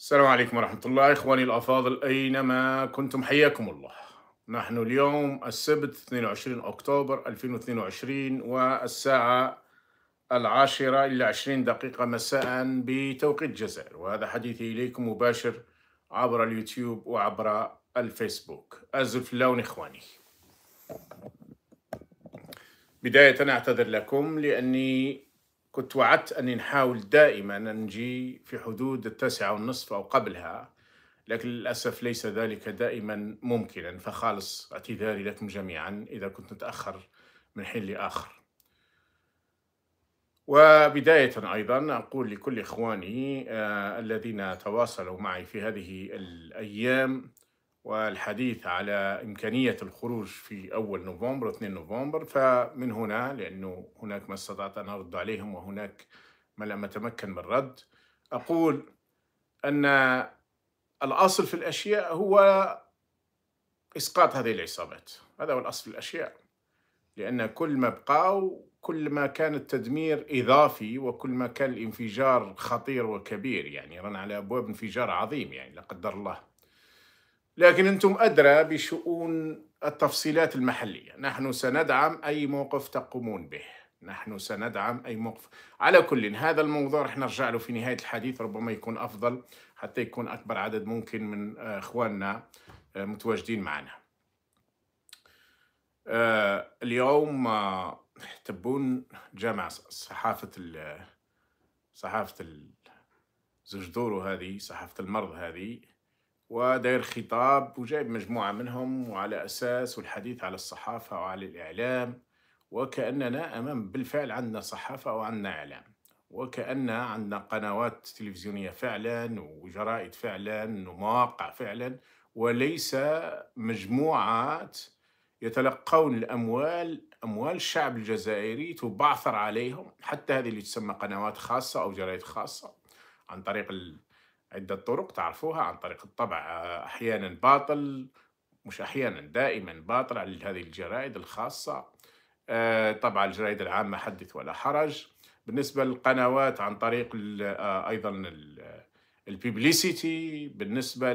السلام عليكم ورحمة الله إخواني الأفاضل أينما كنتم حياكم الله نحن اليوم السبت 22 أكتوبر 2022 والساعة العاشرة إلى 20 دقيقة مساء بتوقيت الجزائر وهذا حديثي إليكم مباشر عبر اليوتيوب وعبر الفيسبوك أزف اللون إخواني بداية أعتذر لكم لأني كنت وعدت أني نحاول دائما أن نجي في حدود التاسعة والنصف أو قبلها لكن للأسف ليس ذلك دائما ممكنا فخالص اعتذاري لكم جميعا إذا كنت متأخر من حين لآخر وبداية أيضا أقول لكل إخواني آه، الذين تواصلوا معي في هذه الأيام والحديث على إمكانية الخروج في أول نوفمبر 2 نوفمبر فمن هنا لأنه هناك ما استطعت أن أرد عليهم وهناك ما لم أتمكن من رد أقول أن الأصل في الأشياء هو إسقاط هذه العصابات هذا هو الأصل في الأشياء لأن كل ما بقاو كل ما كان التدمير إضافي وكل ما كان الانفجار خطير وكبير يعني رن على أبواب انفجار عظيم يعني لا قدر الله لكن أنتم أدرى بشؤون التفصيلات المحلية نحن سندعم أي موقف تقومون به نحن سندعم أي موقف على كل هذا الموضوع رح نرجع له في نهاية الحديث ربما يكون أفضل حتى يكون أكبر عدد ممكن من إخواننا آه، متواجدين معنا آه، اليوم آه، تبون جامع صحافة صحافة الزجدور هذه صحافة المرض هذه وداير خطاب وجايب مجموعة منهم وعلى أساس والحديث على الصحافة وعلى الإعلام وكأننا أمام بالفعل عندنا صحافة وعندنا إعلام وكأن عندنا قنوات تلفزيونية فعلا وجرائد فعلا ومواقع فعلا وليس مجموعات يتلقون الأموال أموال الشعب الجزائري تبعثر عليهم حتى هذه اللي تسمى قنوات خاصة أو جرائد خاصة عن طريق عدة طرق تعرفوها عن طريق الطبع آه، أحيانا باطل مش أحيانا دائما باطل على هذه الجرائد الخاصة آه، طبعا الجرائد العامة حدث ولا حرج بالنسبة للقنوات عن طريق آه، أيضا البيبليسيتي بالنسبة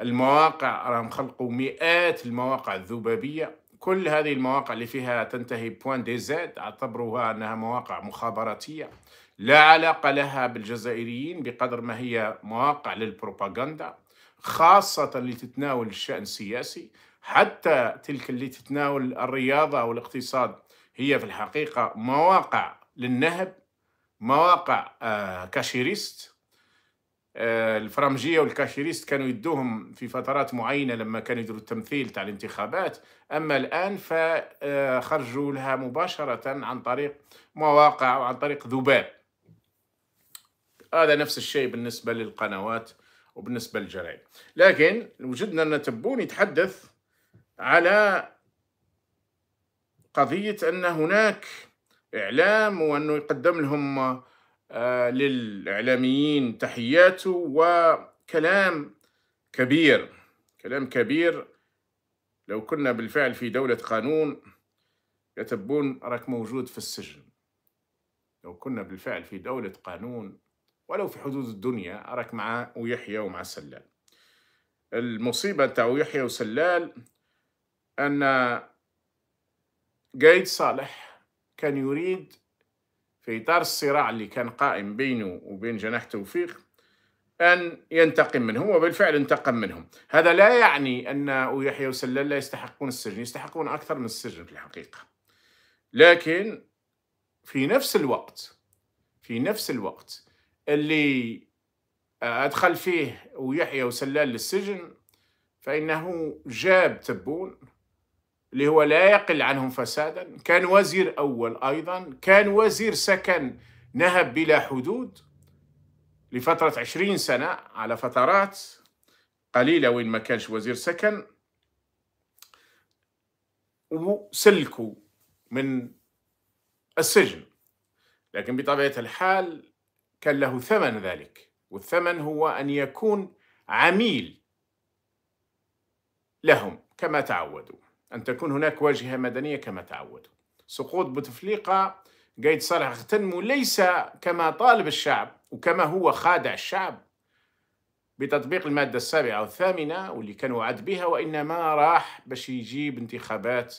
للمواقع راهم خلقوا مئات المواقع الذبابية كل هذه المواقع اللي فيها تنتهي بوان دي زيد اعتبروها أنها مواقع مخابراتية لا علاقة لها بالجزائريين بقدر ما هي مواقع للبروباغندا خاصة اللي تتناول الشأن السياسي حتى تلك اللي تتناول الرياضة والاقتصاد هي في الحقيقة مواقع للنهب مواقع آه، كاشيريست آه، الفرامجية والكاشيريست كانوا يدوهم في فترات معينة لما كانوا يدروا التمثيل تاع الانتخابات أما الآن فخرجوا لها مباشرة عن طريق مواقع وعن طريق ذباب هذا نفس الشيء بالنسبة للقنوات وبالنسبة للجرائد لكن وجدنا أن تبون يتحدث على قضية أن هناك إعلام وأنه يقدم لهم آه، للإعلاميين تحياته وكلام كبير كلام كبير لو كنا بالفعل في دولة قانون يتبون راك موجود في السجن لو كنا بالفعل في دولة قانون ولو في حدود الدنيا أراك مع ويحيى ومع سلال المصيبة تاع ويحيى وسلال أن قايد صالح كان يريد في إطار الصراع اللي كان قائم بينه وبين جناح توفيق أن ينتقم منهم وبالفعل انتقم منهم هذا لا يعني أن ويحيى وسلال لا يستحقون السجن يستحقون أكثر من السجن في الحقيقة لكن في نفس الوقت في نفس الوقت اللي آه، أدخل فيه ويحيى وسلال للسجن فإنه جاب تبون اللي هو لا يقل عنهم فسادا كان وزير أول أيضا كان وزير سكن نهب بلا حدود لفترة عشرين سنة على فترات قليلة وين ما كانش وزير سكن وسلكوا من السجن لكن بطبيعة الحال كان له ثمن ذلك والثمن هو أن يكون عميل لهم كما تعودوا أن تكون هناك واجهة مدنية كما تعودوا سقوط بوتفليقة قايد صالح اختنمو ليس كما طالب الشعب وكما هو خادع الشعب بتطبيق المادة السابعة والثامنة واللي كان وعد بها وإنما راح باش يجيب انتخابات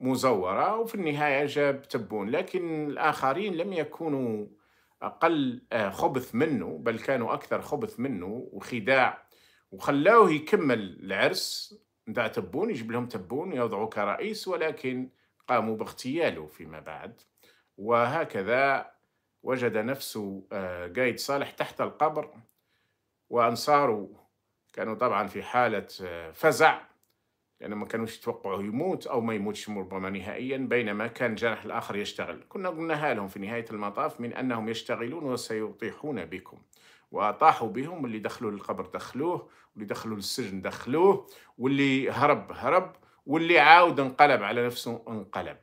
مزورة وفي النهاية جاب تبون لكن الآخرين لم يكونوا أقل آه، خبث منه بل كانوا أكثر خبث منه وخداع وخلاوه يكمل العرس نتاع تبون يجيب لهم تبون يوضعوا كرئيس ولكن قاموا باغتياله فيما بعد وهكذا وجد نفسه آه، قايد صالح تحت القبر وأنصاره كانوا طبعا في حالة آه، فزع لأنه يعني ما كانوش يتوقعوا يموت أو ما يموتش ربما نهائيا بينما كان الجناح الآخر يشتغل كنا قلناها لهم في نهاية المطاف من أنهم يشتغلون وسيطيحون بكم وأطاحوا بهم اللي دخلوا للقبر دخلوه واللي دخلوا للسجن دخلوه واللي هرب هرب واللي عاود انقلب على نفسه انقلب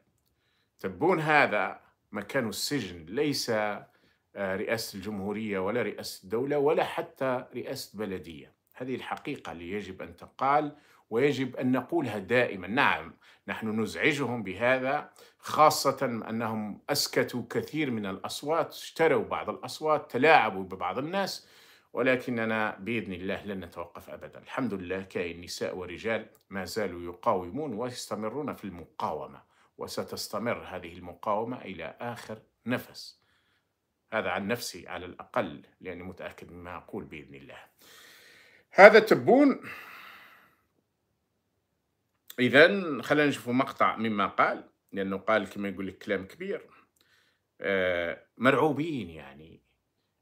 تبون هذا مكان السجن ليس آه، رئاسة الجمهورية ولا رئاسة الدولة ولا حتى رئاسة بلدية هذه الحقيقة اللي يجب أن تقال ويجب أن نقولها دائما نعم نحن نزعجهم بهذا خاصة أنهم أسكتوا كثير من الأصوات اشتروا بعض الأصوات تلاعبوا ببعض الناس ولكننا بإذن الله لن نتوقف أبدا الحمد لله كاين نساء ورجال ما زالوا يقاومون ويستمرون في المقاومة وستستمر هذه المقاومة إلى آخر نفس هذا عن نفسي على الأقل لأني متأكد مما أقول بإذن الله هذا تبون اذا خلينا نشوفوا مقطع مما قال لانه قال كما يقول لك كلام كبير آه، مرعوبين يعني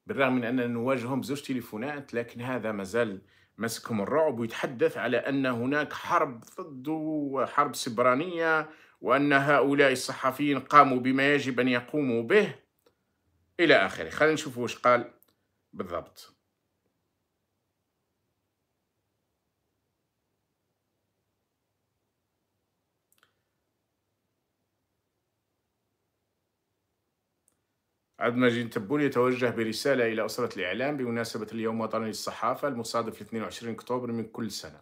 بالرغم من اننا نواجههم زوج تليفونات لكن هذا مازال مسكهم الرعب ويتحدث على ان هناك حرب ضده وحرب سبرانيه وان هؤلاء الصحفيين قاموا بما يجب ان يقوموا به الى اخره خلينا نشوفوا واش قال بالضبط عبد المجيد تبون يتوجه برسالة إلى أسرة الإعلام بمناسبة اليوم الوطني للصحافة المصادف 22 أكتوبر من كل سنة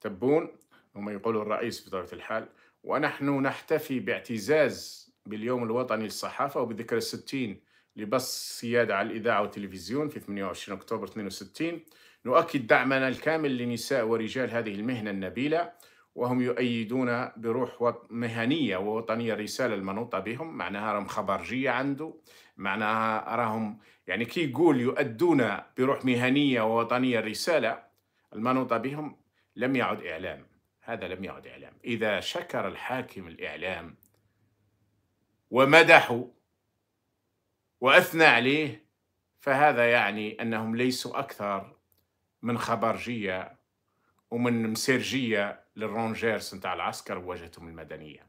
تبون وما يقول الرئيس بطبيعة الحال ونحن نحتفي باعتزاز باليوم الوطني للصحافة وبذكرى الستين لبص سيادة على الإذاعة والتلفزيون في 28 أكتوبر 62 نؤكد دعمنا الكامل لنساء ورجال هذه المهنة النبيلة وهم يؤيدون بروح مهنية ووطنية الرسالة المنوطة بهم معناها راهم خبرجية عنده معناها راهم يعني كي يقول يؤدون بروح مهنية ووطنية الرسالة المنوطة بهم لم يعد إعلام هذا لم يعد إعلام إذا شكر الحاكم الإعلام ومدحه وأثنى عليه فهذا يعني أنهم ليسوا أكثر من خبرجية ومن مسرجية للرونجيرس نتاع العسكر وواجهتهم المدنيه.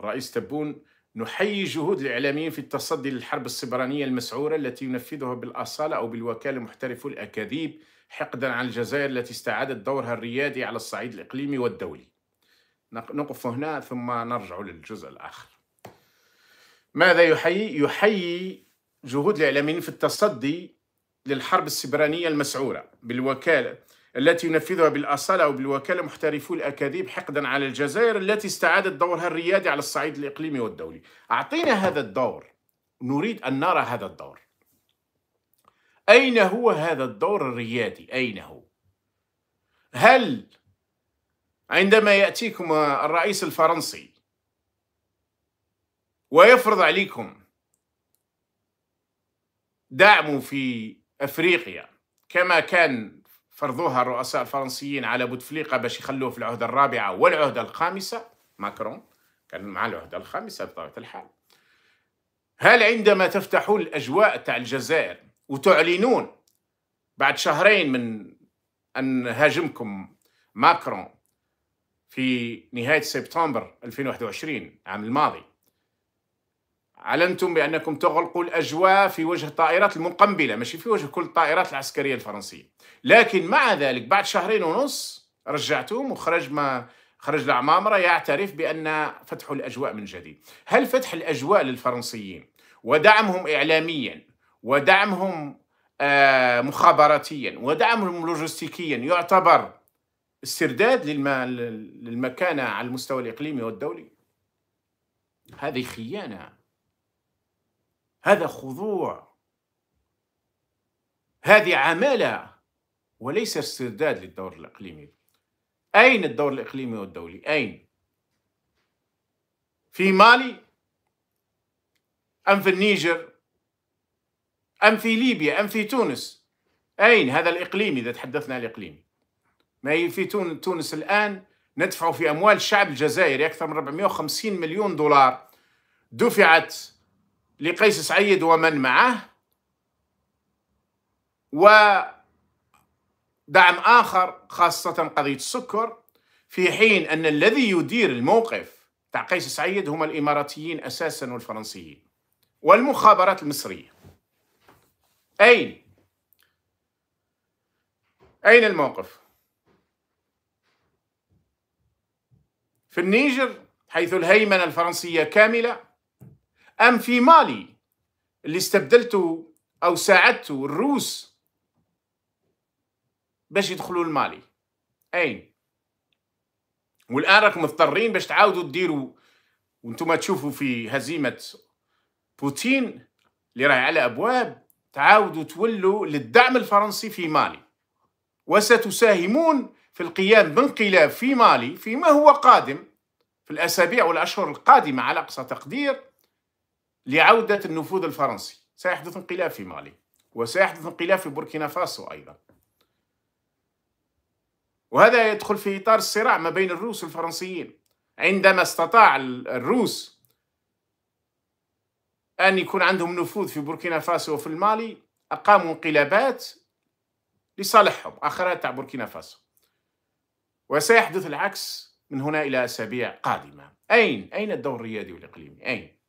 رئيس تبون نحيي جهود الإعلاميين في التصدي للحرب السبرانية المسعورة التي ينفذها بالأصالة أو بالوكالة محترفو الأكاذيب حقدا على الجزائر التي استعادت دورها الريادي على الصعيد الإقليمي والدولي نقف هنا ثم نرجع للجزء الآخر ماذا يحيي؟ يحيي جهود الإعلاميين في التصدي للحرب السبرانية المسعورة بالوكالة التي ينفذها بالأصالة أو بالوكالة محترفو الأكاذيب حقدا على الجزائر التي استعادت دورها الريادي على الصعيد الإقليمي والدولي أعطينا هذا الدور نريد أن نرى هذا الدور أين هو هذا الدور الريادي أين هو هل عندما يأتيكم الرئيس الفرنسي ويفرض عليكم دعمه في أفريقيا كما كان فرضوها الرؤساء الفرنسيين على بوتفليقه باش يخلوه في العهده الرابعه والعهده الخامسه ماكرون كان مع العهده الخامسه بطبيعه الحال هل عندما تفتحون الاجواء تاع الجزائر وتعلنون بعد شهرين من ان هاجمكم ماكرون في نهايه سبتمبر 2021 العام الماضي علنتم بأنكم تغلقوا الأجواء في وجه الطائرات المقنبلة ماشي في وجه كل الطائرات العسكرية الفرنسية لكن مع ذلك بعد شهرين ونص رجعتوهم وخرج ما خرج العمامرة يعترف بأن فتحوا الأجواء من جديد هل فتح الأجواء للفرنسيين ودعمهم إعلاميا ودعمهم آه، مخابراتيا ودعمهم لوجستيكيا يعتبر استرداد للمكانة على المستوى الإقليمي والدولي هذه خيانة هذا خضوع هذه عماله وليس استرداد للدور الاقليمي اين الدور الاقليمي والدولي اين في مالي ام في النيجر ام في ليبيا ام في تونس اين هذا الاقليمي اذا تحدثنا الاقليمي ما هي في تونس الان ندفع في اموال الشعب الجزائري اكثر من 450 مليون دولار دفعت لقيس سعيد ومن معه ودعم آخر خاصة قضية السكر في حين أن الذي يدير الموقف تاع قيس سعيد هم الإماراتيين أساسا والفرنسيين والمخابرات المصرية أين؟ أين الموقف؟ في النيجر حيث الهيمنة الفرنسية كاملة أم في مالي اللي استبدلته أو ساعدته الروس باش يدخلوا المالي أين والآن راكم مضطرين باش تعاودوا تديروا وانتم تشوفوا في هزيمة بوتين اللي راهي على أبواب تعاودوا تولوا للدعم الفرنسي في مالي وستساهمون في القيام بانقلاب في مالي فيما هو قادم في الأسابيع والأشهر القادمة على أقصى تقدير لعودة النفوذ الفرنسي سيحدث انقلاب في مالي وسيحدث انقلاب في بوركينا فاسو أيضا وهذا يدخل في إطار الصراع ما بين الروس والفرنسيين عندما استطاع الروس أن يكون عندهم نفوذ في بوركينا فاسو وفي المالي أقاموا انقلابات لصالحهم آخرات تاع بوركينا فاسو وسيحدث العكس من هنا إلى أسابيع قادمة أين؟ أين الدور الريادي والإقليمي؟ أين؟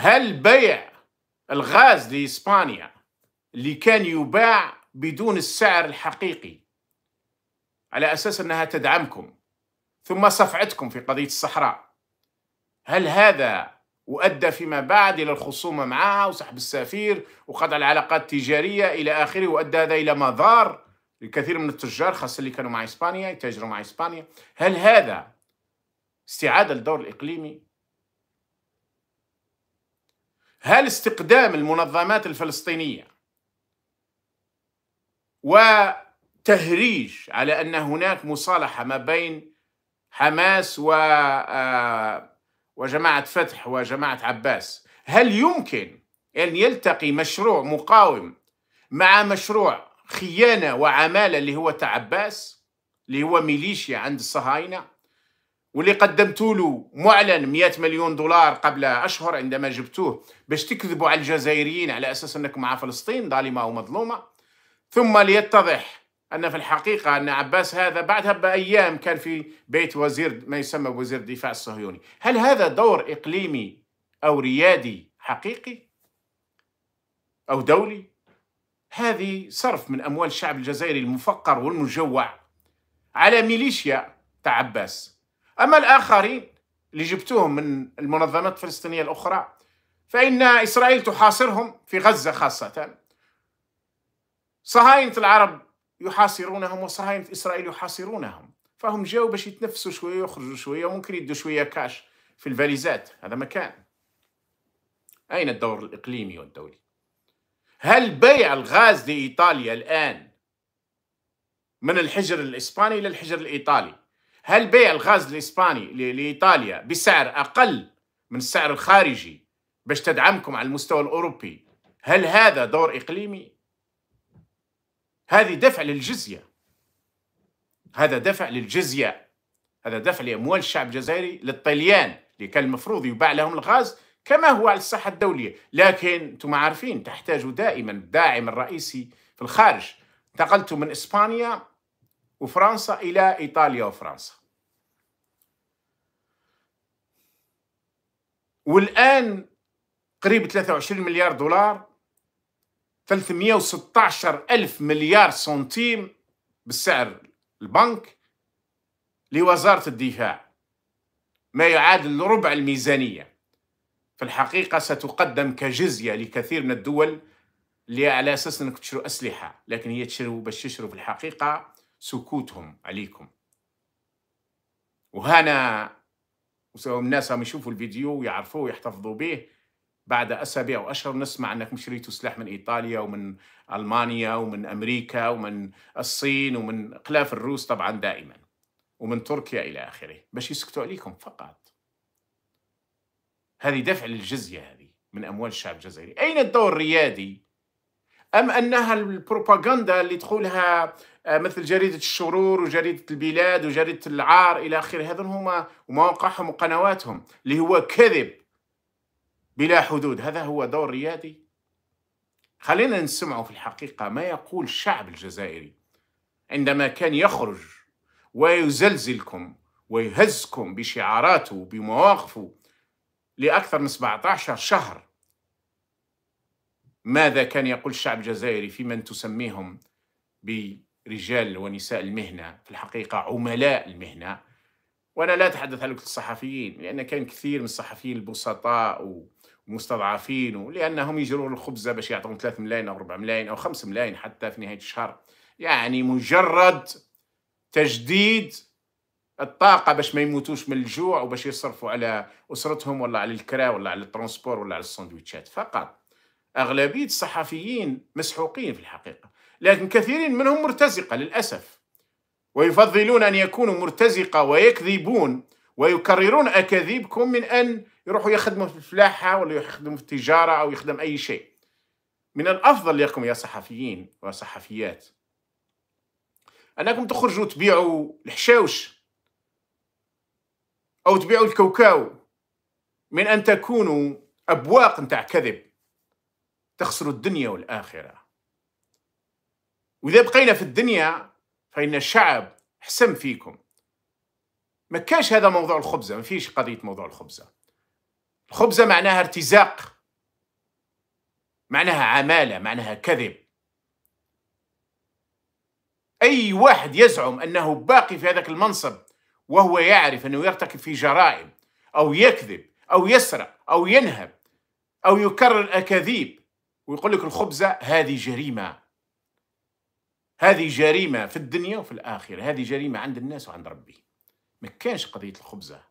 هل بيع الغاز لإسبانيا اللي كان يباع بدون السعر الحقيقي على أساس أنها تدعمكم ثم صفعتكم في قضية الصحراء هل هذا وأدى فيما بعد إلى الخصومة معها وسحب السفير وقطع العلاقات التجارية إلى آخره وأدى هذا إلى مضار الكثير من التجار خاصة اللي كانوا مع إسبانيا يتاجروا مع إسبانيا هل هذا استعادة الدور الإقليمي هل استقدام المنظمات الفلسطينيه وتهريج على ان هناك مصالحه ما بين حماس و آه، وجماعه فتح وجماعه عباس هل يمكن ان يلتقي مشروع مقاوم مع مشروع خيانه وعماله اللي هو تعباس اللي هو ميليشيا عند الصهاينه واللي قدمتوا له معلن 100 مليون دولار قبل اشهر عندما جبتوه باش تكذبوا على الجزائريين على اساس انك مع فلسطين ظالمه ومظلومه ثم ليتضح ان في الحقيقه ان عباس هذا بعدها بايام كان في بيت وزير ما يسمى وزير الدفاع الصهيوني، هل هذا دور اقليمي او ريادي حقيقي؟ او دولي؟ هذه صرف من اموال الشعب الجزائري المفقر والمجوع على ميليشيا تاع عباس أما الآخرين اللي جبتوهم من المنظمات الفلسطينية الأخرى فإن إسرائيل تحاصرهم في غزة خاصة صهاينة العرب يحاصرونهم وصهاينة إسرائيل يحاصرونهم فهم جاوا باش يتنفسوا شوية ويخرجوا شوية وممكن يدوا شوية كاش في الفاليزات هذا مكان أين الدور الإقليمي والدولي؟ هل بيع الغاز لإيطاليا الآن من الحجر الإسباني إلى الحجر الإيطالي هل بيع الغاز الإسباني لإيطاليا بسعر أقل من السعر الخارجي باش تدعمكم على المستوى الأوروبي هل هذا دور إقليمي؟ هذه دفع للجزية هذا دفع للجزية هذا دفع لأموال الشعب الجزائري للطليان اللي كان المفروض يباع لهم الغاز كما هو على الصحة الدولية لكن أنتم عارفين تحتاجوا دائما الداعم الرئيسي في الخارج انتقلتم من إسبانيا وفرنسا إلى إيطاليا وفرنسا والآن قريب 23 مليار دولار 316 ألف مليار سنتيم بالسعر البنك لوزارة الدفاع ما يعادل ربع الميزانية في الحقيقة ستقدم كجزية لكثير من الدول اللي على أساس أنك تشرو أسلحة لكن هي تشرو باش تشرو في الحقيقة سكوتهم عليكم وهنا الناس هم يشوفوا الفيديو ويعرفوه ويحتفظوا به بعد اسابيع او اشهر نسمع انكم شريتوا سلاح من ايطاليا ومن المانيا ومن امريكا ومن الصين ومن اقلاف الروس طبعا دائما ومن تركيا الى اخره باش يسكتوا عليكم فقط هذه دفع للجزيه هذه من اموال الشعب الجزائري اين الدور الريادي ام انها البروباغندا اللي تقولها آه، مثل جريدة الشرور وجريدة البلاد وجريدة العار إلى آخره هذا هما ومواقعهم وقنواتهم اللي هو كذب بلا حدود هذا هو دور ريادي خلينا نسمعوا في الحقيقة ما يقول الشعب الجزائري عندما كان يخرج ويزلزلكم ويهزكم بشعاراته وبمواقفه لأكثر من 17 شهر ماذا كان يقول الشعب الجزائري في من تسميهم ب رجال ونساء المهنة في الحقيقة عملاء المهنة وأنا لا أتحدث عن الصحفيين لأن كان كثير من الصحفيين البسطاء ومستضعفين ولأنهم يجرون الخبزة باش يعطون ثلاث ملايين أو 4 ملايين أو خمس ملايين حتى في نهاية الشهر يعني مجرد تجديد الطاقة باش ما يموتوش من الجوع وباش يصرفوا على أسرتهم ولا على الكرا ولا على الترونسبور ولا على السندويتشات فقط أغلبية الصحفيين مسحوقين في الحقيقة لكن كثيرين منهم مرتزقة للأسف ويفضلون أن يكونوا مرتزقة ويكذبون ويكررون أكاذيبكم من أن يروحوا يخدموا في الفلاحة ولا يخدموا في التجارة أو يخدم أي شيء من الأفضل لكم يا صحفيين وصحفيات أنكم تخرجوا تبيعوا الحشاوش أو تبيعوا الكوكاو من أن تكونوا أبواق نتاع كذب تخسروا الدنيا والآخرة وإذا بقينا في الدنيا فإن الشعب حسم فيكم ما كانش هذا موضوع الخبزة ما فيش قضية موضوع الخبزة الخبزة معناها ارتزاق معناها عمالة معناها كذب أي واحد يزعم أنه باقي في هذاك المنصب وهو يعرف أنه يرتكب في جرائم أو يكذب أو يسرق أو ينهب أو يكرر أكاذيب ويقول لك الخبزة هذه جريمة هذه جريمة في الدنيا وفي الآخرة هذه جريمة عند الناس وعند ربي ما كانش قضية الخبزة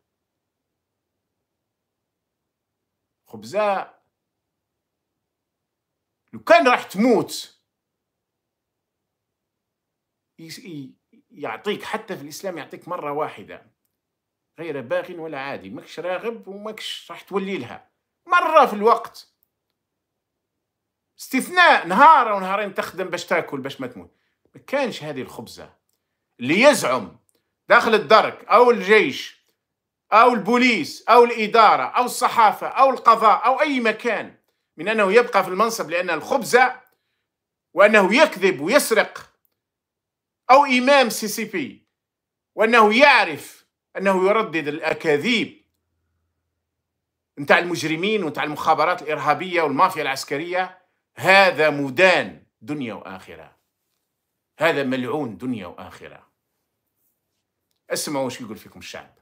خبزة لو كان راح تموت يعطيك حتى في الإسلام يعطيك مرة واحدة غير باغ ولا عادي ماكش راغب وماكش راح تولي لها مرة في الوقت استثناء نهار أو نهارين تخدم باش تاكل باش ما تموت ما كانش هذه الخبزة اللي يزعم داخل الدرك أو الجيش أو البوليس أو الإدارة أو الصحافة أو القضاء أو أي مكان من أنه يبقى في المنصب لأن الخبزة وأنه يكذب ويسرق أو إمام سي سي بي وأنه يعرف أنه يردد الأكاذيب نتاع المجرمين ونتاع المخابرات الإرهابية والمافيا العسكرية هذا مدان دنيا وآخرة هذا ملعون دنيا وآخرة اسمعوا وش يقول فيكم الشعب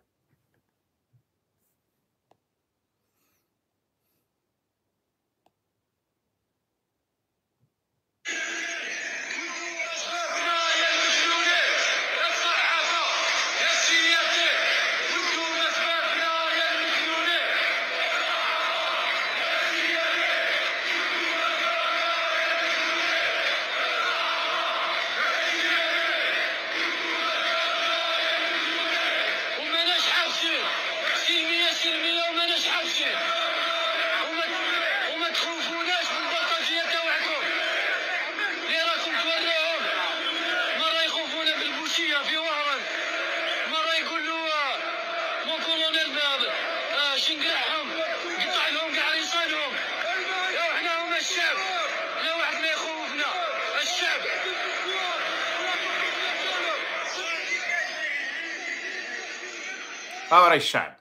ثورة الشعب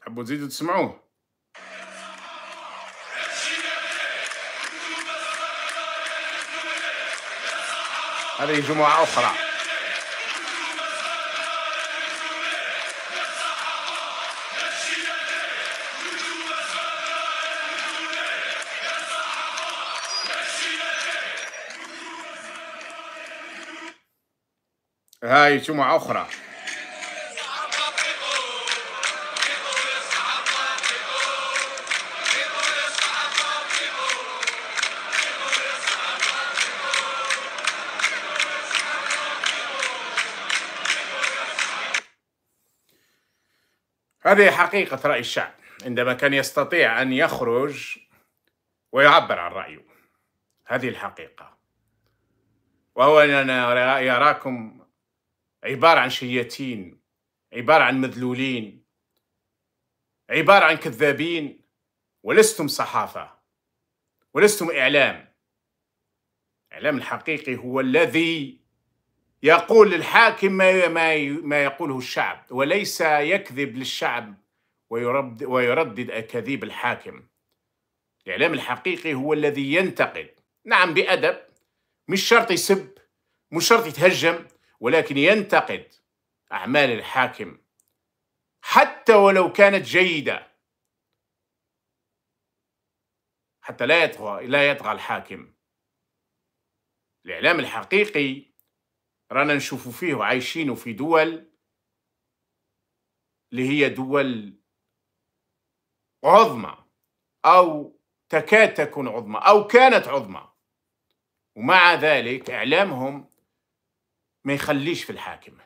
تحبوا تزيدوا تسمعوه هذه جمعة أخرى هاي جمعة أخرى هذه حقيقة رأي الشعب عندما كان يستطيع أن يخرج ويعبر عن رأيه هذه الحقيقة وهو أننا يراكم عبارة عن شياتين عبارة عن مذلولين عبارة عن كذابين ولستم صحافة ولستم إعلام الإعلام الحقيقي هو الذي يقول للحاكم ما, ما, ما يقوله الشعب وليس يكذب للشعب ويرد ويردد أكاذيب الحاكم الإعلام الحقيقي هو الذي ينتقد نعم بأدب مش شرط يسب مش شرط يتهجم ولكن ينتقد أعمال الحاكم حتى ولو كانت جيدة حتى لا يطغى لا يطغى الحاكم الإعلام الحقيقي رانا نشوفوا فيه وعايشينه في دول اللي هي دول عظمى أو تكاد تكون عظمى أو كانت عظمى ومع ذلك إعلامهم ما يخليش في الحاكم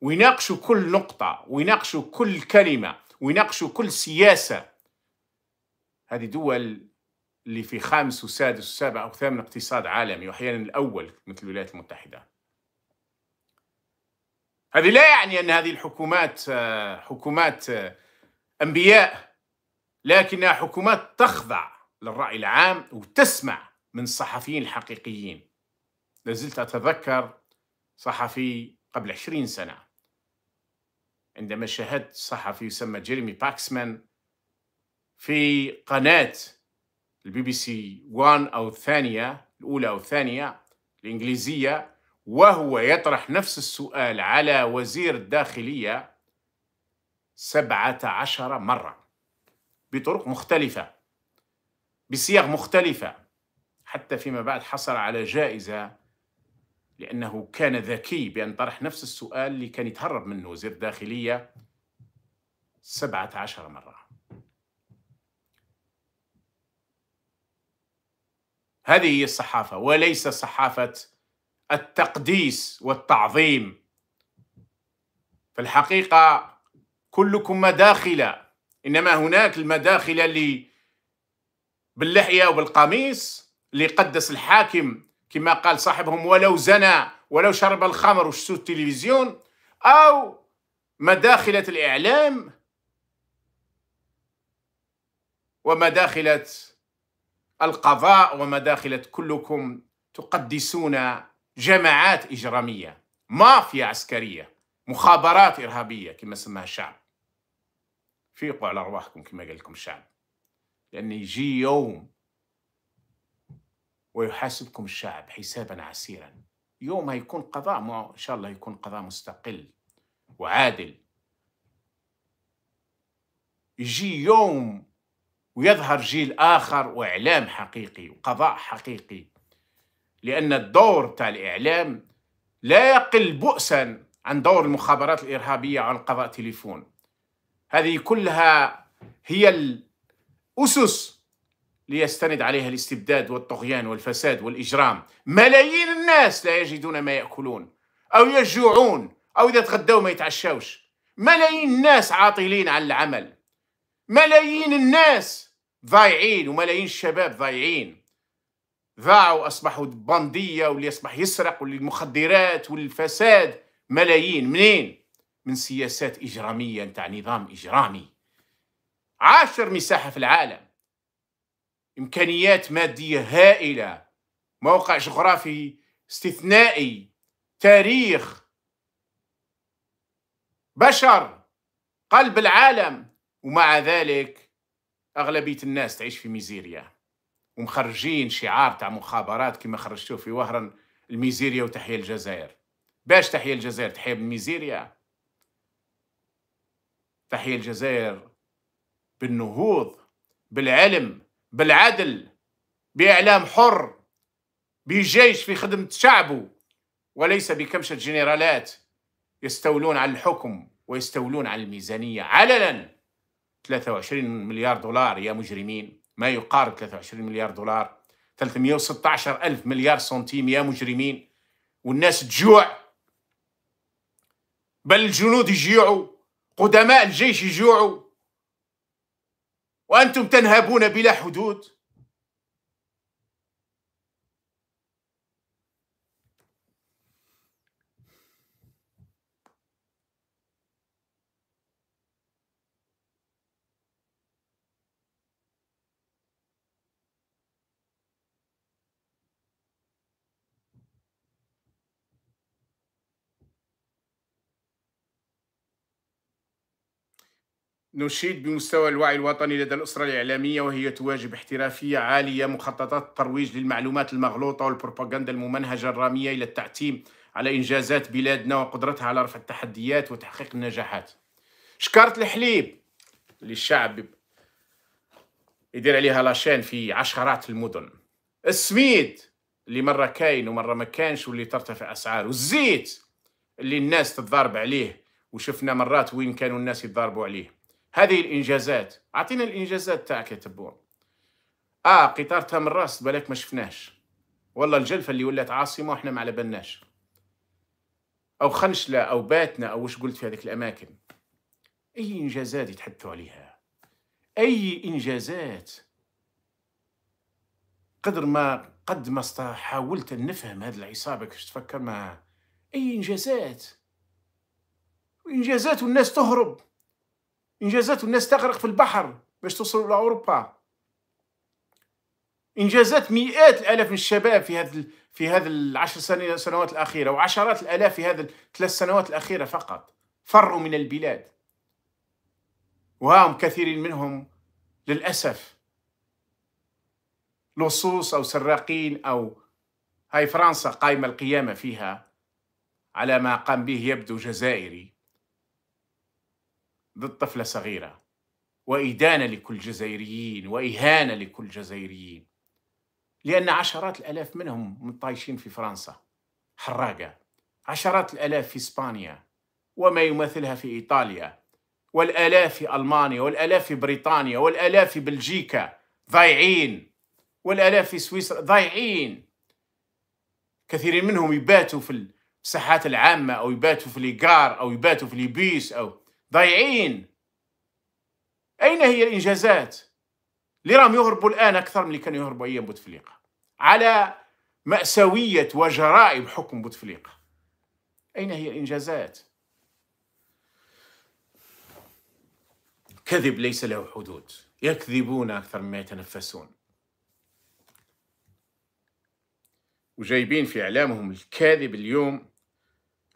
ويناقشوا كل نقطة ويناقشوا كل كلمة ويناقشوا كل سياسة هذه دول اللي في خامس وسادس وسابع أو ثامن اقتصاد عالمي وأحيانا الأول مثل الولايات المتحدة هذه لا يعني أن هذه الحكومات آه، حكومات آه، أنبياء لكنها حكومات تخضع للرأي العام وتسمع من الصحفيين الحقيقيين لازلت أتذكر صحفي قبل عشرين سنة عندما شاهدت صحفي يسمى جيريمي باكسمان في قناه البي بي سي 1 أو الثانية الأولى أو الثانية الإنجليزية وهو يطرح نفس السؤال على وزير الداخلية سبعة عشر مرة بطرق مختلفة بصيغ مختلفة حتى فيما بعد حصل على جائزة لأنه كان ذكي بأن طرح نفس السؤال اللي كان يتهرب منه وزير الداخلية سبعة عشر مرة هذه هي الصحافه وليس صحافه التقديس والتعظيم في الحقيقه كلكم مداخل انما هناك المداخل اللي باللحيه وبالقميص اللي قدس الحاكم كما قال صاحبهم ولو زنى ولو شرب الخمر وشتو التلفزيون او مداخله الاعلام ومداخله القضاء وما داخلت كلكم تقدسون جماعات إجرامية مافيا عسكرية مخابرات إرهابية كما سماها الشعب فيقوا على أرواحكم كما قال لكم الشعب لأن يجي يوم ويحاسبكم الشعب حسابا عسيرا يوم هيكون قضاء ما إن شاء الله يكون قضاء مستقل وعادل يجي يوم ويظهر جيل آخر وإعلام حقيقي وقضاء حقيقي لأن الدور تاع الإعلام لا يقل بؤسا عن دور المخابرات الإرهابية عن قضاء تليفون هذه كلها هي الأسس ليستند عليها الاستبداد والطغيان والفساد والإجرام ملايين الناس لا يجدون ما يأكلون أو يجوعون أو إذا تغدوا ما يتعشوش ملايين الناس عاطلين عن العمل ملايين الناس ضايعين وملايين الشباب ضايعين ضاعوا أصبحوا بندية واللي أصبح يسرق واللي المخدرات والفساد ملايين منين؟ من سياسات إجرامية نتاع نظام إجرامي عاشر مساحة في العالم إمكانيات مادية هائلة موقع جغرافي استثنائي تاريخ بشر قلب العالم ومع ذلك اغلبيه الناس تعيش في ميزيريا ومخرجين شعار تاع مخابرات كما خرجتوه في وهران الميزيريا وتحيا الجزائر باش تحيا الجزائر تحيا بالميزيريا تحيا الجزائر بالنهوض بالعلم بالعدل بإعلام حر بجيش في خدمة شعبه وليس بكمشة جنرالات يستولون على الحكم ويستولون على الميزانية علنا 23 مليار دولار يا مجرمين ما يقارب 23 مليار دولار 316 ألف مليار سنتيم يا مجرمين والناس تجوع بل الجنود يجيعوا قدماء الجيش يجوعوا وأنتم تنهبون بلا حدود نشيد بمستوى الوعي الوطني لدى الأسرة الإعلامية وهي تواجب احترافية عالية مخططات الترويج للمعلومات المغلوطة والبروباغندا الممنهجة الرامية إلى التعتيم على إنجازات بلادنا وقدرتها على رفع التحديات وتحقيق النجاحات شكارة الحليب اللي الشعب يدير عليها لاشين في عشرات المدن السميد اللي مرة كاين ومرة ما كانش واللي ترتفع أسعاره والزيت اللي الناس تتضارب عليه وشفنا مرات وين كانوا الناس يتضاربوا عليه هذه الانجازات اعطينا الانجازات تاعك يا تبون اه قطار تام الراس بالك ما شفناش والله الجلفه اللي ولات عاصمه وحنا ما على بالناش او خنشله او باتنا او وش قلت في هذيك الاماكن اي انجازات يتحدثوا عليها اي انجازات قدر ما قد ما حاولت ان نفهم هذه العصابه كيفاش تفكر ما اي انجازات انجازات والناس تهرب انجازات الناس تغرق في البحر باش توصلوا لاوروبا انجازات مئات الالاف من الشباب في هذا في هذا العشر سنوات الاخيره وعشرات الالاف في هذا الثلاث سنوات الاخيره فقط فروا من البلاد وهم كثيرين منهم للاسف لصوص او سراقين او هاي فرنسا قائمه القيامه فيها على ما قام به يبدو جزائري ضد طفلة صغيرة وإدانة لكل جزائريين وإهانة لكل جزائريين لأن عشرات الألاف منهم مطايشين في فرنسا حراقة عشرات الألاف في إسبانيا وما يماثلها في إيطاليا والآلاف في ألمانيا والآلاف في بريطانيا والآلاف في بلجيكا ضايعين والآلاف في سويسرا ضايعين كثيرين منهم يباتوا في الساحات العامة أو يباتوا في الإيجار أو يباتوا في اليبيس أو ضايعين أين هي الإنجازات؟ اللي راهم يهربوا الآن أكثر من اللي كانوا يهربوا أيام بوتفليقة على مأساوية وجرائم حكم بوتفليقة أين هي الإنجازات؟ كذب ليس له حدود يكذبون أكثر مما يتنفسون وجايبين في إعلامهم الكاذب اليوم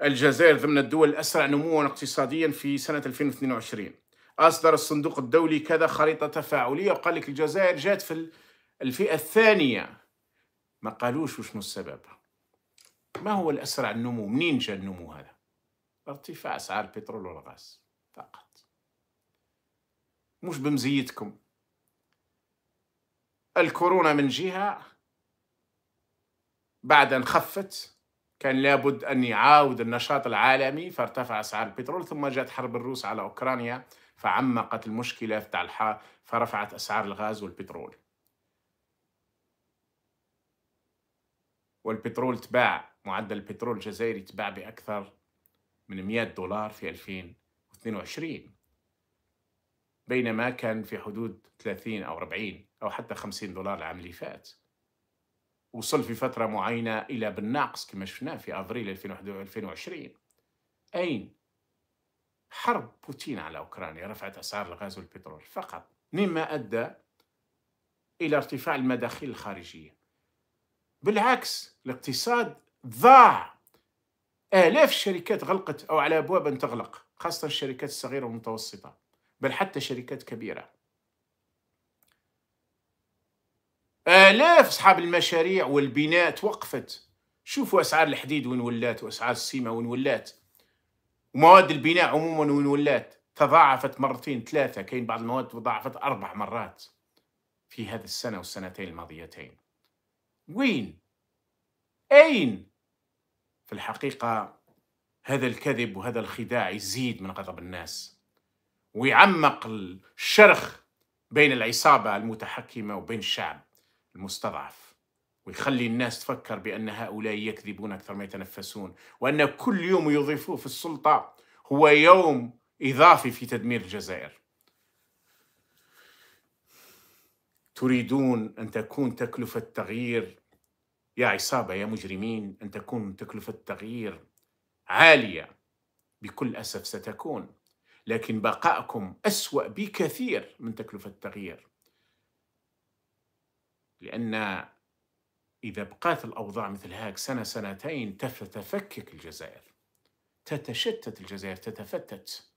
الجزائر ضمن الدول الأسرع نموا اقتصاديا في سنة 2022 أصدر الصندوق الدولي كذا خريطة تفاعلية وقال لك الجزائر جات في الفئة الثانية ما قالوش وشنو السبب ما هو الأسرع النمو منين جاء النمو هذا ارتفاع أسعار البترول والغاز فقط مش بمزيتكم الكورونا من جهة بعد أن خفت كان لابد أن يعاود النشاط العالمي فارتفع أسعار البترول ثم جاءت حرب الروس على أوكرانيا فعمقت المشكلة بتاع فرفعت أسعار الغاز والبترول والبترول تباع معدل البترول الجزائري تباع بأكثر من 100 دولار في 2022 بينما كان في حدود 30 أو 40 أو حتى 50 دولار العام اللي فات وصل في فتره معينه الى بالناقص كما شفناه في افريل 2021 اين حرب بوتين على اوكرانيا رفعت اسعار الغاز والبترول فقط مما ادى الى ارتفاع المداخيل الخارجيه بالعكس الاقتصاد ضاع آلاف الشركات غلقت أو على أبواب أن تغلق خاصة الشركات الصغيرة والمتوسطة بل حتى شركات كبيرة آلاف أصحاب المشاريع والبناء توقفت شوفوا أسعار الحديد وين ولات وأسعار السيمة وين ولات ومواد البناء عموما وين ولات تضاعفت مرتين ثلاثة كاين بعض المواد تضاعفت أربع مرات في هذا السنة والسنتين الماضيتين وين؟ أين؟ في الحقيقة هذا الكذب وهذا الخداع يزيد من غضب الناس ويعمق الشرخ بين العصابة المتحكمة وبين الشعب المستضعف ويخلي الناس تفكر بأن هؤلاء يكذبون أكثر ما يتنفسون وأن كل يوم يضيفوه في السلطة هو يوم إضافي في تدمير الجزائر تريدون أن تكون تكلفة تغيير يا عصابة يا مجرمين أن تكون تكلفة تغيير عالية بكل أسف ستكون لكن بقاءكم أسوأ بكثير من تكلفة التغيير لأن إذا بقات الأوضاع مثل هاك سنة سنتين تتفكك الجزائر تتشتت الجزائر تتفتت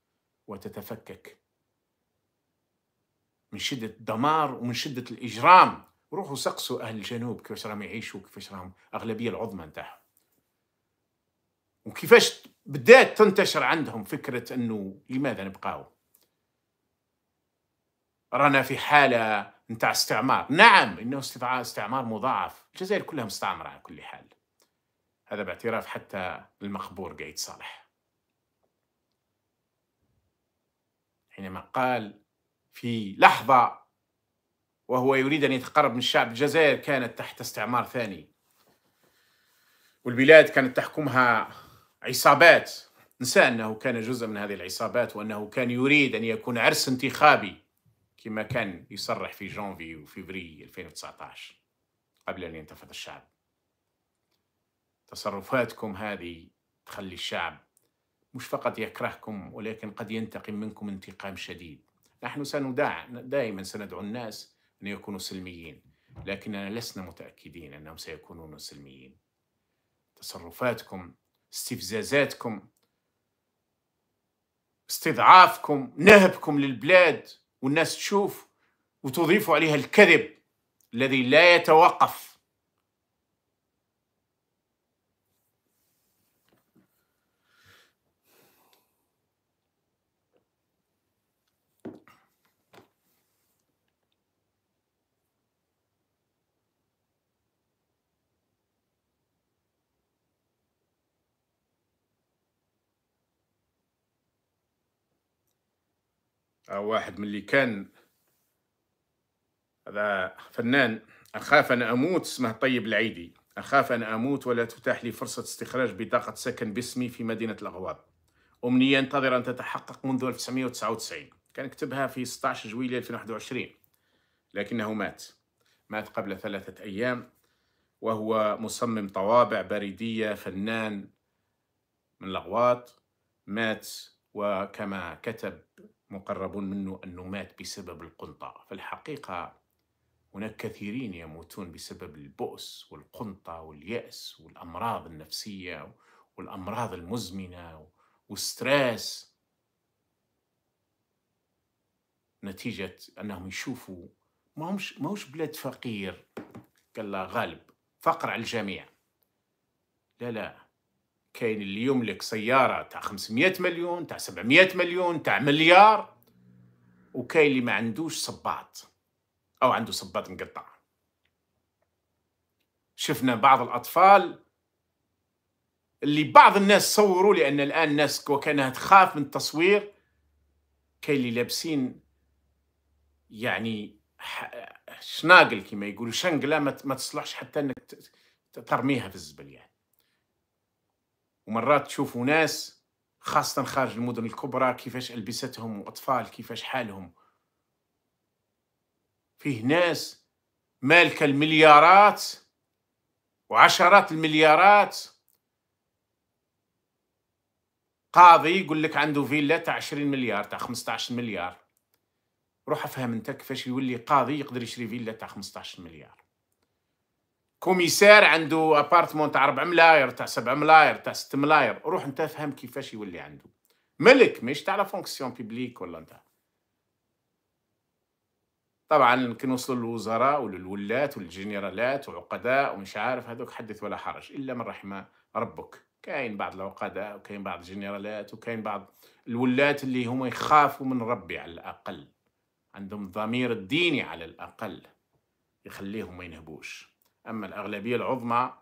وتتفكك من شدة الدمار ومن شدة الإجرام روحوا سقسوا أهل الجنوب كيفاش راهم يعيشوا كيفاش راهم أغلبية العظمى نتاعهم وكيفاش بدات تنتشر عندهم فكرة أنه لماذا نبقاو رانا في حالة نتاع استعمار نعم انه استعمار مضاعف الجزائر كلها مستعمره على كل حال هذا باعتراف حتى المخبور قايد صالح حينما قال في لحظه وهو يريد ان يتقرب من الشعب الجزائر كانت تحت استعمار ثاني والبلاد كانت تحكمها عصابات نسى انه كان جزء من هذه العصابات وانه كان يريد ان يكون عرس انتخابي كما كان يصرح في جانفي وفيفري 2019 قبل أن ينتفض الشعب تصرفاتكم هذه تخلي الشعب مش فقط يكرهكم ولكن قد ينتقم منكم انتقام شديد نحن سندع دائما سندعو الناس أن يكونوا سلميين لكننا لسنا متأكدين أنهم سيكونون سلميين تصرفاتكم استفزازاتكم استضعافكم نهبكم للبلاد والناس تشوف وتضيف عليها الكذب الذي لا يتوقف آه، واحد من اللي كان هذا فنان أخاف أن أموت اسمه طيب العيدي أخاف أن أموت ولا تتاح لي فرصة استخراج بطاقة سكن باسمي في مدينة الأغواط أمنية أنتظر أن تتحقق منذ 1999 كان كتبها في 16 جويلية 2021 لكنه مات مات قبل ثلاثة أيام وهو مصمم طوابع بريدية فنان من الأغواط مات وكما كتب مقربون منه أنه مات بسبب القنطة في الحقيقة هناك كثيرين يموتون بسبب البؤس والقنطة واليأس والأمراض النفسية والأمراض المزمنة والستريس نتيجة أنهم يشوفوا ما هوش, ما هوش بلاد فقير قال غالب فقر على الجميع لا لا كاين اللي يملك سياره تاع 500 مليون تاع 700 مليون تاع مليار وكاين اللي ما عندوش صباط او عنده صباط مقطع شفنا بعض الاطفال اللي بعض الناس صوروا لان الان الناس وكانها تخاف من التصوير كاين اللي لابسين يعني شناقل كما يقولوا شنقله ما تصلحش حتى انك ترميها في الزبل يعني ومرات تشوفوا ناس خاصة خارج المدن الكبرى كيفاش ألبستهم وأطفال كيفاش حالهم فيه ناس مالكة المليارات وعشرات المليارات قاضي يقول لك عنده فيلا تاع 20 مليار تاع 15 مليار روح افهم انت كيفاش يولي قاضي يقدر يشري فيلا تاع 15 مليار كوميسار عنده ابارتمون تاع 4 ملاير تاع 7 ملاير تاع 6 ملاير روح انت فهم كيفاش يولي عنده ملك مش تاع لا فونكسيون بيبليك ولا انت طبعا كي نوصلوا للوزراء وللولات والجنرالات وعقداء ومش عارف هذوك حدث ولا حرج الا من رحم ربك كاين بعض العقداء وكاين بعض الجنرالات وكاين بعض الولات اللي هما يخافوا من ربي على الاقل عندهم ضمير الديني على الاقل يخليهم ما ينهبوش أما الأغلبية العظمى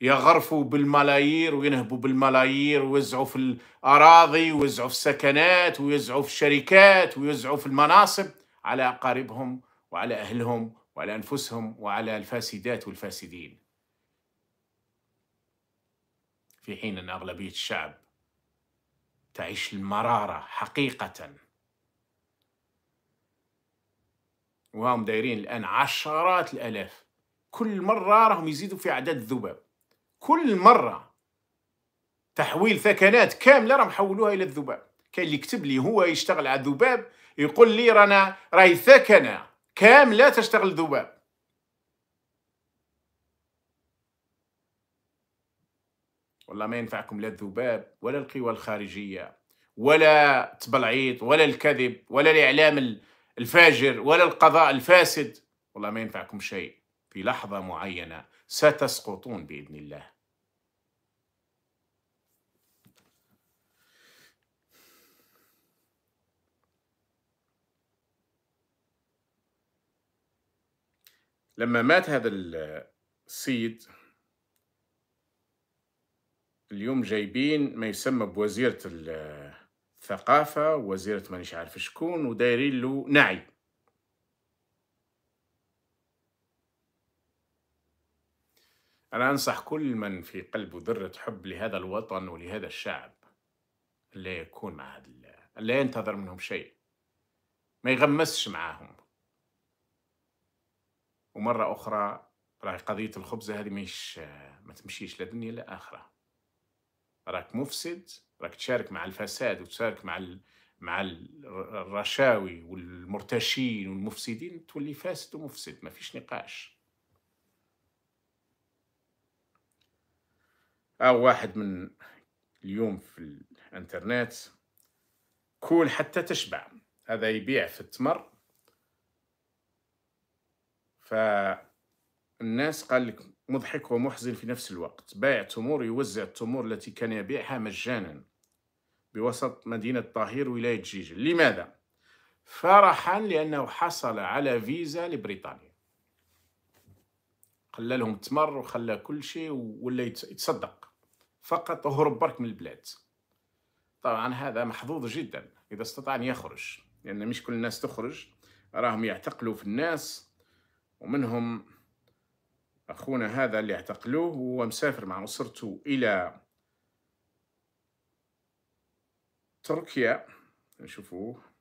يغرفوا بالملايير وينهبوا بالملايير ويزعوا في الأراضي ويزعوا في السكنات ويزعوا في الشركات ويزعوا في المناصب على أقاربهم وعلى أهلهم وعلى أنفسهم وعلى الفاسدات والفاسدين في حين أن أغلبية الشعب تعيش المرارة حقيقة وهم دايرين الآن عشرات الألاف كل مرة راهم يزيدوا في أعداد الذباب كل مرة تحويل ثكنات كاملة راهم حولوها إلى الذباب كاين اللي يكتب لي هو يشتغل على الذباب يقول لي رانا راهي ثكنة كاملة تشتغل ذباب والله ما ينفعكم لا الذباب ولا القوى الخارجية ولا تبلعيط ولا الكذب ولا الإعلام الفاجر ولا القضاء الفاسد والله ما ينفعكم شيء في لحظة معينة ستسقطون بإذن الله لما مات هذا السيد اليوم جايبين ما يسمى بوزيرة الثقافة وزيرة مانيش عارف شكون ودايرين له نعي أنا أنصح كل من في قلبه ذرة حب لهذا الوطن ولهذا الشعب لا يكون مع هذا لا ينتظر منهم شيء ما يغمسش معاهم ومرة أخرى راهي قضية الخبزة هذه مش ما تمشيش لا دنيا لا آخرة راك مفسد راك تشارك مع الفساد وتشارك مع ال... مع الرشاوي والمرتشين والمفسدين تولي فاسد ومفسد ما فيش نقاش أو واحد من اليوم في الانترنت كول حتى تشبع هذا يبيع في التمر فالناس قال لك مضحك ومحزن في نفس الوقت بايع تمور يوزع التمور التي كان يبيعها مجانا بوسط مدينة طاهير ولاية جيجل لماذا؟ فرحا لأنه حصل على فيزا لبريطانيا خلى لهم تمر وخلى كل شيء ولا يتصدق فقط اهرب برك من البلاد طبعا هذا محظوظ جدا اذا استطاع ان يخرج لان مش كل الناس تخرج راهم يعتقلوا في الناس ومنهم اخونا هذا اللي اعتقلوه وهو مسافر مع اسرته الى تركيا نشوفوه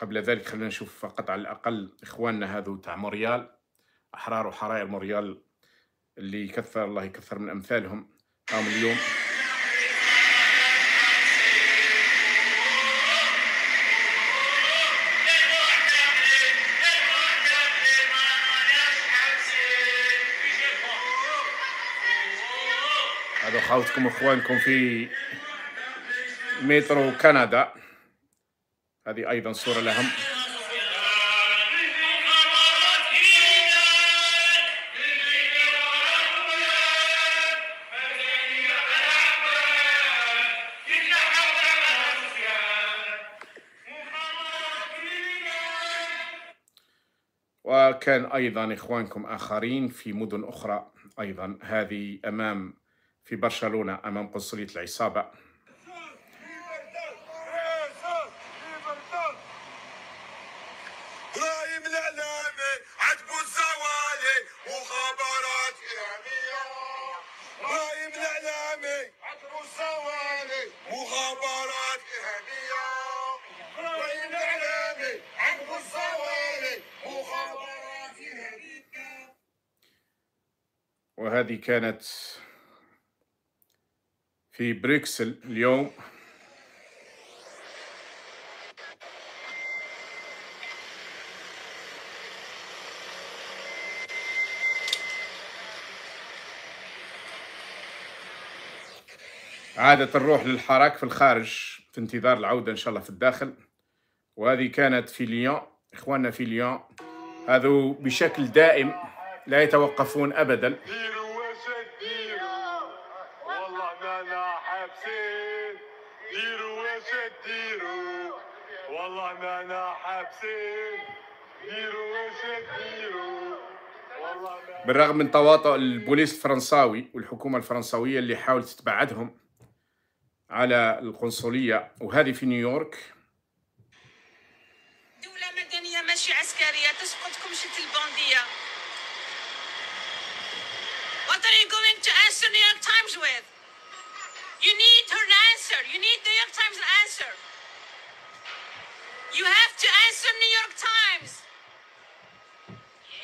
قبل ذلك خلينا نشوف فقط على الأقل إخواننا هذو تاع موريال أحرار وحراير موريال اللي كثر الله يكثر من أمثالهم قام نعم، اليوم هذو خاوتكم اخوانكم في مترو كندا هذه أيضا صورة لهم وكان أيضا إخوانكم آخرين في مدن أخرى أيضا هذه أمام في برشلونة أمام قنصلية العصابة كانت في بريكس اليوم عادت الروح للحراك في الخارج في انتظار العودة إن شاء الله في الداخل وهذه كانت في ليون إخواننا في ليون هذو بشكل دائم لا يتوقفون أبدا بالرغم من تواطؤ البوليس الفرنساوي والحكومة الفرنساوية اللي حاولت تبعدهم على القنصلية وهذه في نيويورك دولة مدنية ماشي عسكرية تسقطكم شت البندية What are you going to answer New York Times with? You need her answer. You need New York Times answer. You have to answer New York Times.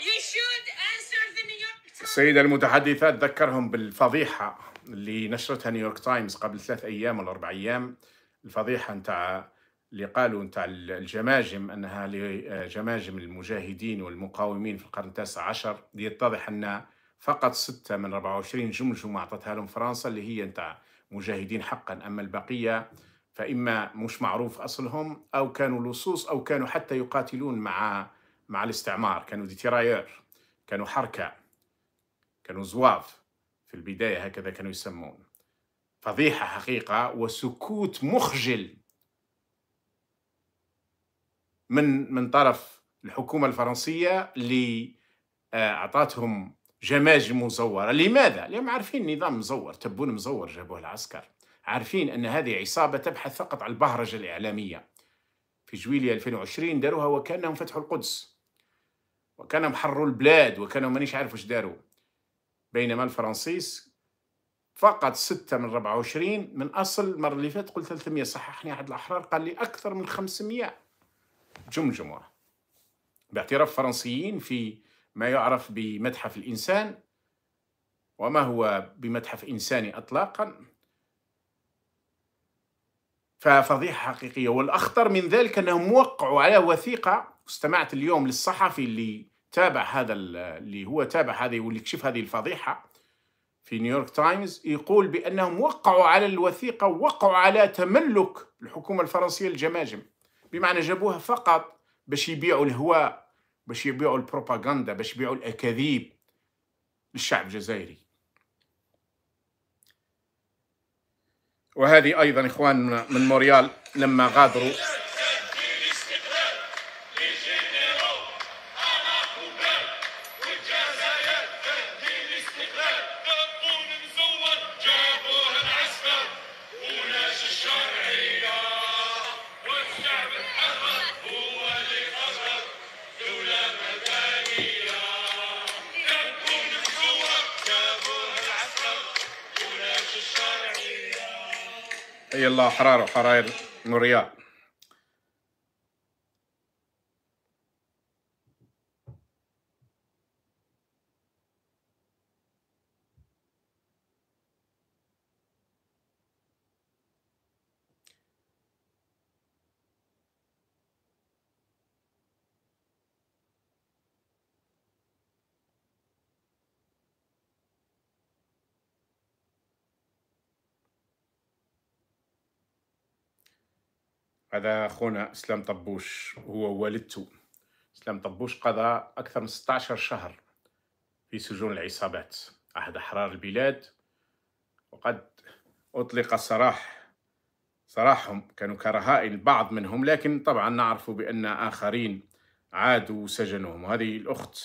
You should answer the السيدة المتحدثة تذكرهم بالفضيحة اللي نشرتها نيويورك تايمز قبل ثلاث أيام ولا أربع أيام الفضيحة نتاع اللي قالوا نتاع الجماجم أنها لجماجم المجاهدين والمقاومين في القرن التاسع عشر ليتضح أن فقط ستة من 24 جمجمة أعطتها لهم فرنسا اللي هي نتاع مجاهدين حقا أما البقية فإما مش معروف أصلهم أو كانوا لصوص أو كانوا حتى يقاتلون مع مع الاستعمار كانوا ديترايور كانوا حركة كانوا زواف في البداية هكذا كانوا يسمون فضيحة حقيقة وسكوت مخجل من من طرف الحكومة الفرنسية اللي آه، أعطتهم جماجم مزورة لماذا؟ لأنهم عارفين النظام مزور تبون مزور جابوه العسكر عارفين أن هذه عصابة تبحث فقط عن البهرجة الإعلامية في جويليا 2020 داروها وكأنهم فتحوا القدس وكانهم حروا البلاد وكانوا مانيش عارف واش داروا بينما الفرنسيس فقط ستة من 24 من أصل المرة اللي فاتت قلت 300 صححني أحد الأحرار قال لي أكثر من 500 جمجمة باعتراف فرنسيين في ما يعرف بمتحف الإنسان وما هو بمتحف إنساني أطلاقا ففضيحة حقيقية والأخطر من ذلك أنهم وقعوا على وثيقة استمعت اليوم للصحفي اللي تابع هذا اللي هو تابع هذه واللي كشف هذه الفضيحة في نيويورك تايمز يقول بأنهم وقعوا على الوثيقة وقعوا على تملك الحكومة الفرنسية الجماجم بمعنى جابوها فقط باش يبيعوا الهواء باش يبيعوا البروباغندا باش يبيعوا الأكاذيب للشعب الجزائري وهذه أيضا إخواننا من موريال لما غادروا الله حراره وحراير من هذا خونا اسلام طبوش هو والدته اسلام طبوش قضى اكثر من 16 شهر في سجون العصابات احد احرار البلاد وقد اطلق سراح سراحهم كانوا كرهائن بعض منهم لكن طبعا نعرف بان اخرين عادوا سجنهم هذه الاخت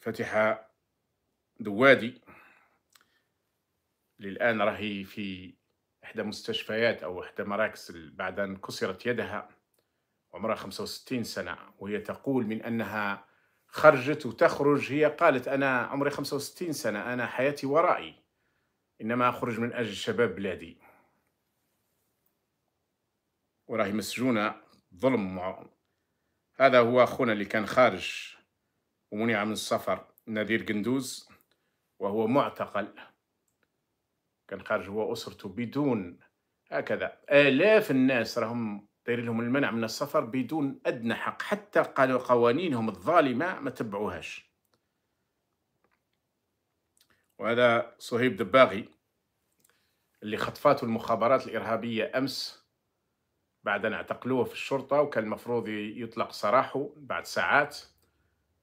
فتحه دوادي للان راهي في إحدى مستشفيات أو إحدى مراكز بعد أن كسرت يدها عمرها 65 سنة وهي تقول من أنها خرجت وتخرج هي قالت أنا عمري 65 سنة أنا حياتي ورائي إنما أخرج من أجل شباب بلادي وراهي مسجونة ظلم معهم هذا هو أخونا اللي كان خارج ومنع من السفر نذير قندوز وهو معتقل كان خارج هو أسرته بدون هكذا آلاف الناس راهم دايرين لهم المنع من السفر بدون أدنى حق حتى قالوا قوانينهم الظالمة ما تبعوهاش وهذا صهيب دباغي اللي خطفاته المخابرات الإرهابية أمس بعد أن اعتقلوه في الشرطة وكان المفروض يطلق سراحه بعد ساعات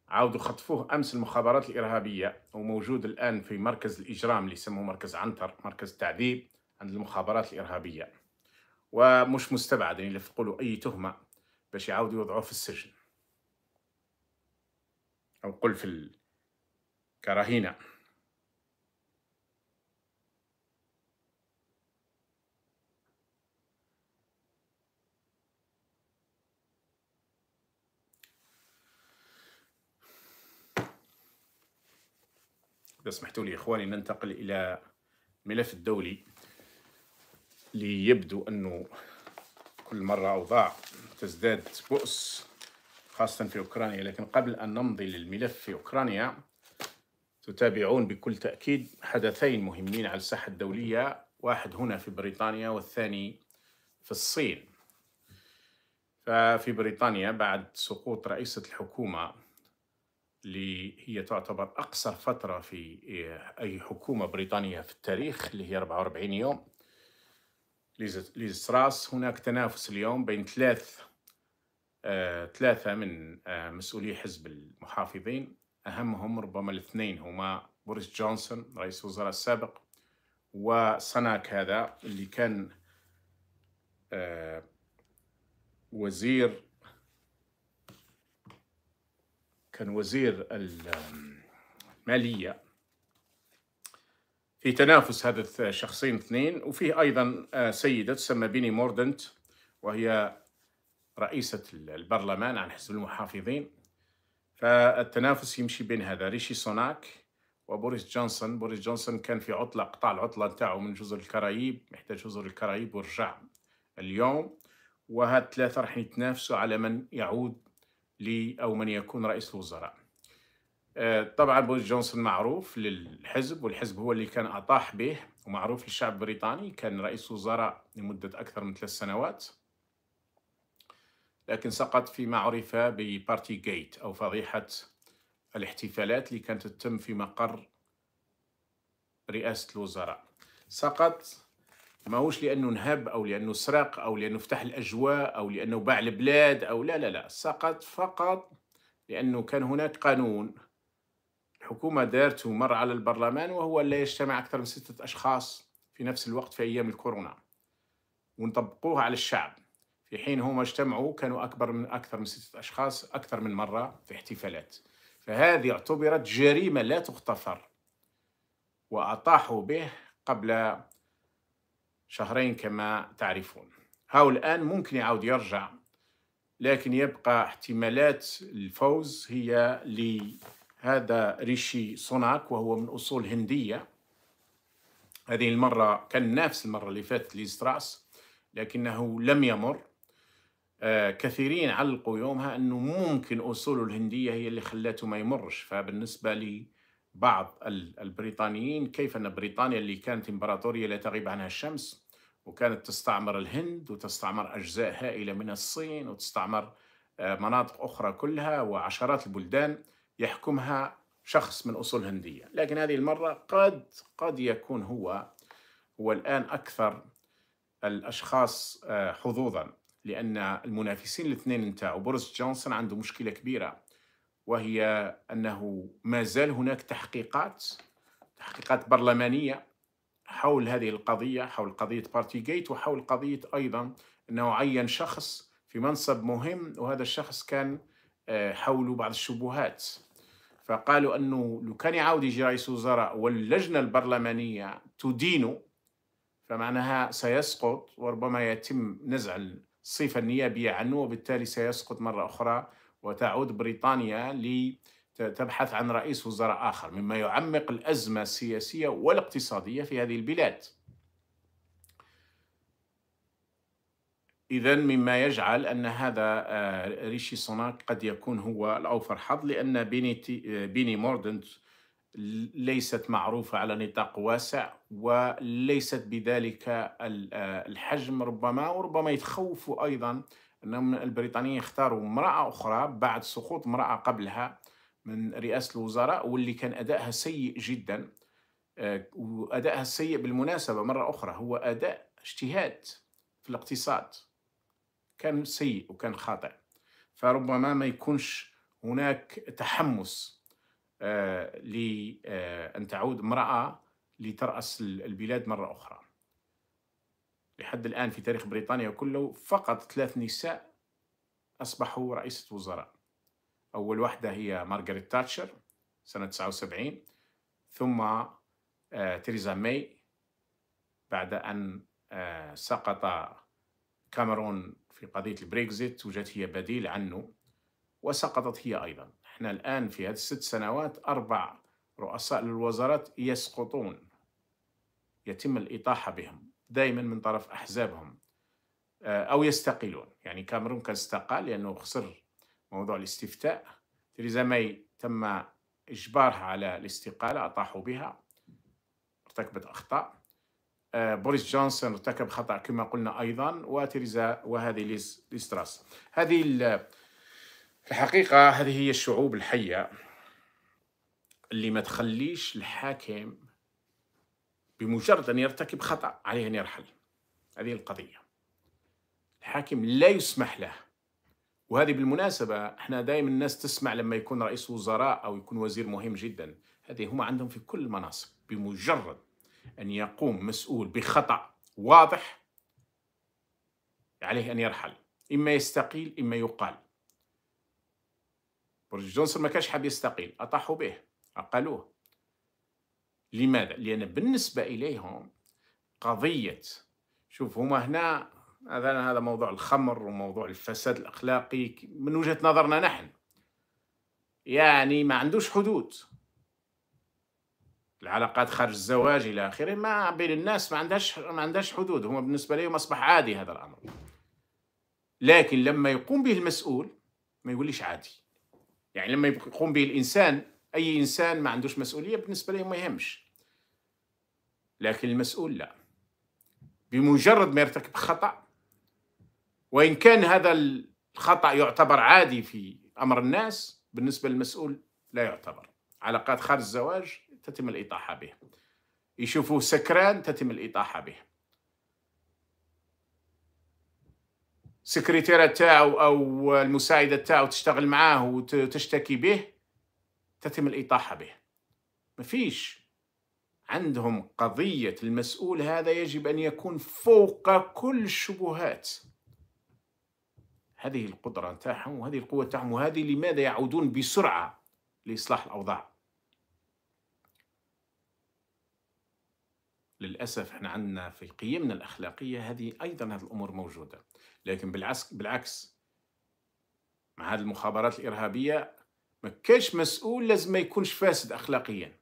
عاودوا خطفوه امس المخابرات الارهابيه وموجود الان في مركز الاجرام اللي يسموه مركز عنتر مركز تعذيب عند المخابرات الارهابيه ومش مستبعد ان يلفقوا له اي تهمه باش يعاودوا يوضعوه في السجن او قل في الكراهينه إذا سمحتوا لي إخواني ننتقل إلى ملف الدولي ليبدو أنه كل مرة أوضاع تزداد بؤس خاصة في أوكرانيا لكن قبل أن نمضي للملف في أوكرانيا تتابعون بكل تأكيد حدثين مهمين على الساحة الدولية واحد هنا في بريطانيا والثاني في الصين ففي بريطانيا بعد سقوط رئيسة الحكومة اللي هي تعتبر أقصر فترة في آه، أي حكومة بريطانية في التاريخ اللي هي 44 يوم ليزستراس هناك تنافس اليوم بين ثلاث آه، ثلاثة من آه، مسؤولي حزب المحافظين أهمهم ربما الاثنين هما بوريس جونسون رئيس الوزراء السابق وسناك هذا اللي كان آه، وزير كان وزير المالية في تنافس هذا الشخصين اثنين وفيه أيضا آه، سيدة تسمى بيني موردنت وهي رئيسة البرلمان عن حزب المحافظين فالتنافس يمشي بين هذا ريشي سوناك وبوريس جونسون بوريس جونسون كان في عطلة قطع العطلة نتاعو من جزر الكرايب محتاج جزر الكرايب ورجع اليوم وهاد ثلاثة راح يتنافسوا على من يعود لي أو من يكون رئيس الوزراء آه، طبعا بوريس جونسون معروف للحزب والحزب هو اللي كان أطاح به ومعروف للشعب البريطاني كان رئيس وزراء لمدة أكثر من ثلاث سنوات لكن سقط فيما عرف ببارتي جيت أو فضيحة الاحتفالات اللي كانت تتم في مقر رئاسة الوزراء سقط ماهوش لانه نهب او لانه سرق او لانه فتح الاجواء او لانه باع البلاد او لا لا لا سقط فقط لانه كان هناك قانون الحكومه دارته مر على البرلمان وهو لا يجتمع اكثر من سته اشخاص في نفس الوقت في ايام الكورونا ونطبقوه على الشعب في حين هما اجتمعوا كانوا اكبر من اكثر من سته اشخاص اكثر من مره في احتفالات فهذه اعتبرت جريمه لا تغتفر واطاحوا به قبل شهرين كما تعرفون هاو الآن ممكن يعود يرجع لكن يبقى احتمالات الفوز هي لهذا ريشي سوناك وهو من أصول هندية هذه المرة كان نافس المرة اللي فاتت ليستراس لكنه لم يمر آه كثيرين علقوا يومها أنه ممكن أصوله الهندية هي اللي خلاته ما يمرش فبالنسبة لي بعض البريطانيين كيف أن بريطانيا اللي كانت إمبراطورية لا تغيب عنها الشمس وكانت تستعمر الهند وتستعمر أجزاء هائلة من الصين وتستعمر آه، مناطق أخرى كلها وعشرات البلدان يحكمها شخص من أصول هندية لكن هذه المرة قد قد يكون هو هو الآن أكثر الأشخاص آه، حظوظا لأن المنافسين الاثنين نتاعو بوريس جونسون عنده مشكلة كبيرة وهي انه ما زال هناك تحقيقات تحقيقات برلمانيه حول هذه القضيه حول قضيه بارتي جيت وحول قضيه ايضا انه عين شخص في منصب مهم وهذا الشخص كان آه، حوله بعض الشبهات فقالوا انه لو كان يعاود يجي رئيس وزراء واللجنه البرلمانيه تدينه فمعناها سيسقط وربما يتم نزع الصفه النيابيه عنه وبالتالي سيسقط مره اخرى وتعود بريطانيا لتبحث عن رئيس وزراء آخر مما يعمق الأزمة السياسية والاقتصادية في هذه البلاد إذا مما يجعل أن هذا آه، ريشي سوناك قد يكون هو الأوفر حظ لأن آه، بيني, بيني موردنت ليست معروفة على نطاق واسع وليست بذلك آه، الحجم ربما وربما يتخوفوا أيضا أنهم البريطانيين اختاروا امرأة أخرى بعد سقوط امرأة قبلها من رئاسة الوزراء واللي كان أدائها سيء جدا آه، وأدائها السيء بالمناسبة مرة أخرى هو أداء اجتهاد في الاقتصاد كان سيء وكان خاطئ فربما ما يكونش هناك تحمس آه، لأن آه، تعود امرأة لترأس البلاد مرة أخرى لحد الآن في تاريخ بريطانيا كله فقط ثلاث نساء أصبحوا رئيسة وزراء أول واحدة هي مارغريت تاتشر سنة 79 ثم آه، تيريزا ماي بعد أن آه، سقط كاميرون في قضية البريكزيت وجدت هي بديل عنه وسقطت هي أيضا احنا الآن في هذه الست سنوات أربع رؤساء للوزارات يسقطون يتم الإطاحة بهم دائما من طرف أحزابهم آه، أو يستقيلون يعني كامرون كان استقال لأنه خسر موضوع الاستفتاء تريزا ماي تم إجبارها على الاستقالة أطاحوا بها ارتكبت أخطاء آه، بوريس جونسون ارتكب خطأ كما قلنا أيضا وتريزا وهذه ليستراس هذه الحقيقة هذه هي الشعوب الحية اللي ما تخليش الحاكم بمجرد أن يرتكب خطأ عليه أن يرحل هذه القضية الحاكم لا يسمح له وهذه بالمناسبة احنا دائما الناس تسمع لما يكون رئيس وزراء أو يكون وزير مهم جدا هذه هم عندهم في كل المناصب بمجرد أن يقوم مسؤول بخطأ واضح عليه أن يرحل إما يستقيل إما يقال برج جونسون ما كانش حاب يستقيل أطاحوا به أقالوه لماذا؟ لأن بالنسبة إليهم قضية شوف هما هنا هذا هذا موضوع الخمر وموضوع الفساد الأخلاقي من وجهة نظرنا نحن يعني ما عندوش حدود العلاقات خارج الزواج إلى آخره ما بين الناس ما عندهاش ما عندهاش حدود هما بالنسبة لهم أصبح عادي هذا الأمر لكن لما يقوم به المسؤول ما يقوليش عادي يعني لما يقوم به الإنسان اي انسان ما عندوش مسؤوليه بالنسبه ليه ما يهمش لكن المسؤول لا بمجرد ما يرتكب خطا وان كان هذا الخطا يعتبر عادي في امر الناس بالنسبه للمسؤول لا يعتبر علاقات خارج الزواج تتم الاطاحه به يشوفوه سكران تتم الاطاحه به سكرتيرة تاعو او المساعده تاعو تشتغل معاه وتشتكي به تتم الإطاحة به مفيش عندهم قضية المسؤول هذا يجب أن يكون فوق كل الشبهات هذه القدرة تاعهم وهذه القوة تاعهم وهذه لماذا يعودون بسرعة لإصلاح الأوضاع للأسف احنا عندنا في قيمنا الأخلاقية هذه أيضا هذه الأمور موجودة لكن بالعكس, بالعكس مع هذه المخابرات الإرهابية ما كاش مسؤول لازم ما يكونش فاسد اخلاقيا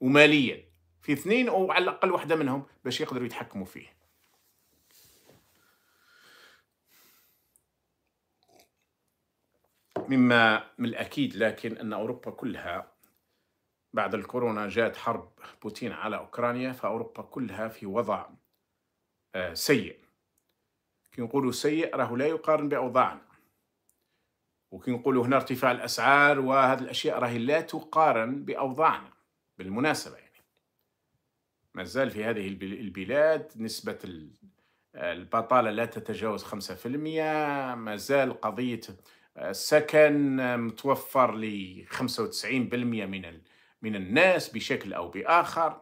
وماليا في اثنين او على الاقل واحده منهم باش يقدروا يتحكموا فيه مما من الاكيد لكن ان اوروبا كلها بعد الكورونا جاءت حرب بوتين على اوكرانيا فاوروبا كلها في وضع آه، سيء كي نقولوا سيء راه لا يقارن باوضاعنا وكنقولوا هنا ارتفاع الاسعار وهذه الاشياء راهي لا تقارن باوضاعنا بالمناسبه يعني ما زال في هذه البلاد نسبه البطاله لا تتجاوز 5% ما زال قضيه السكن متوفر ل 95% من من الناس بشكل او باخر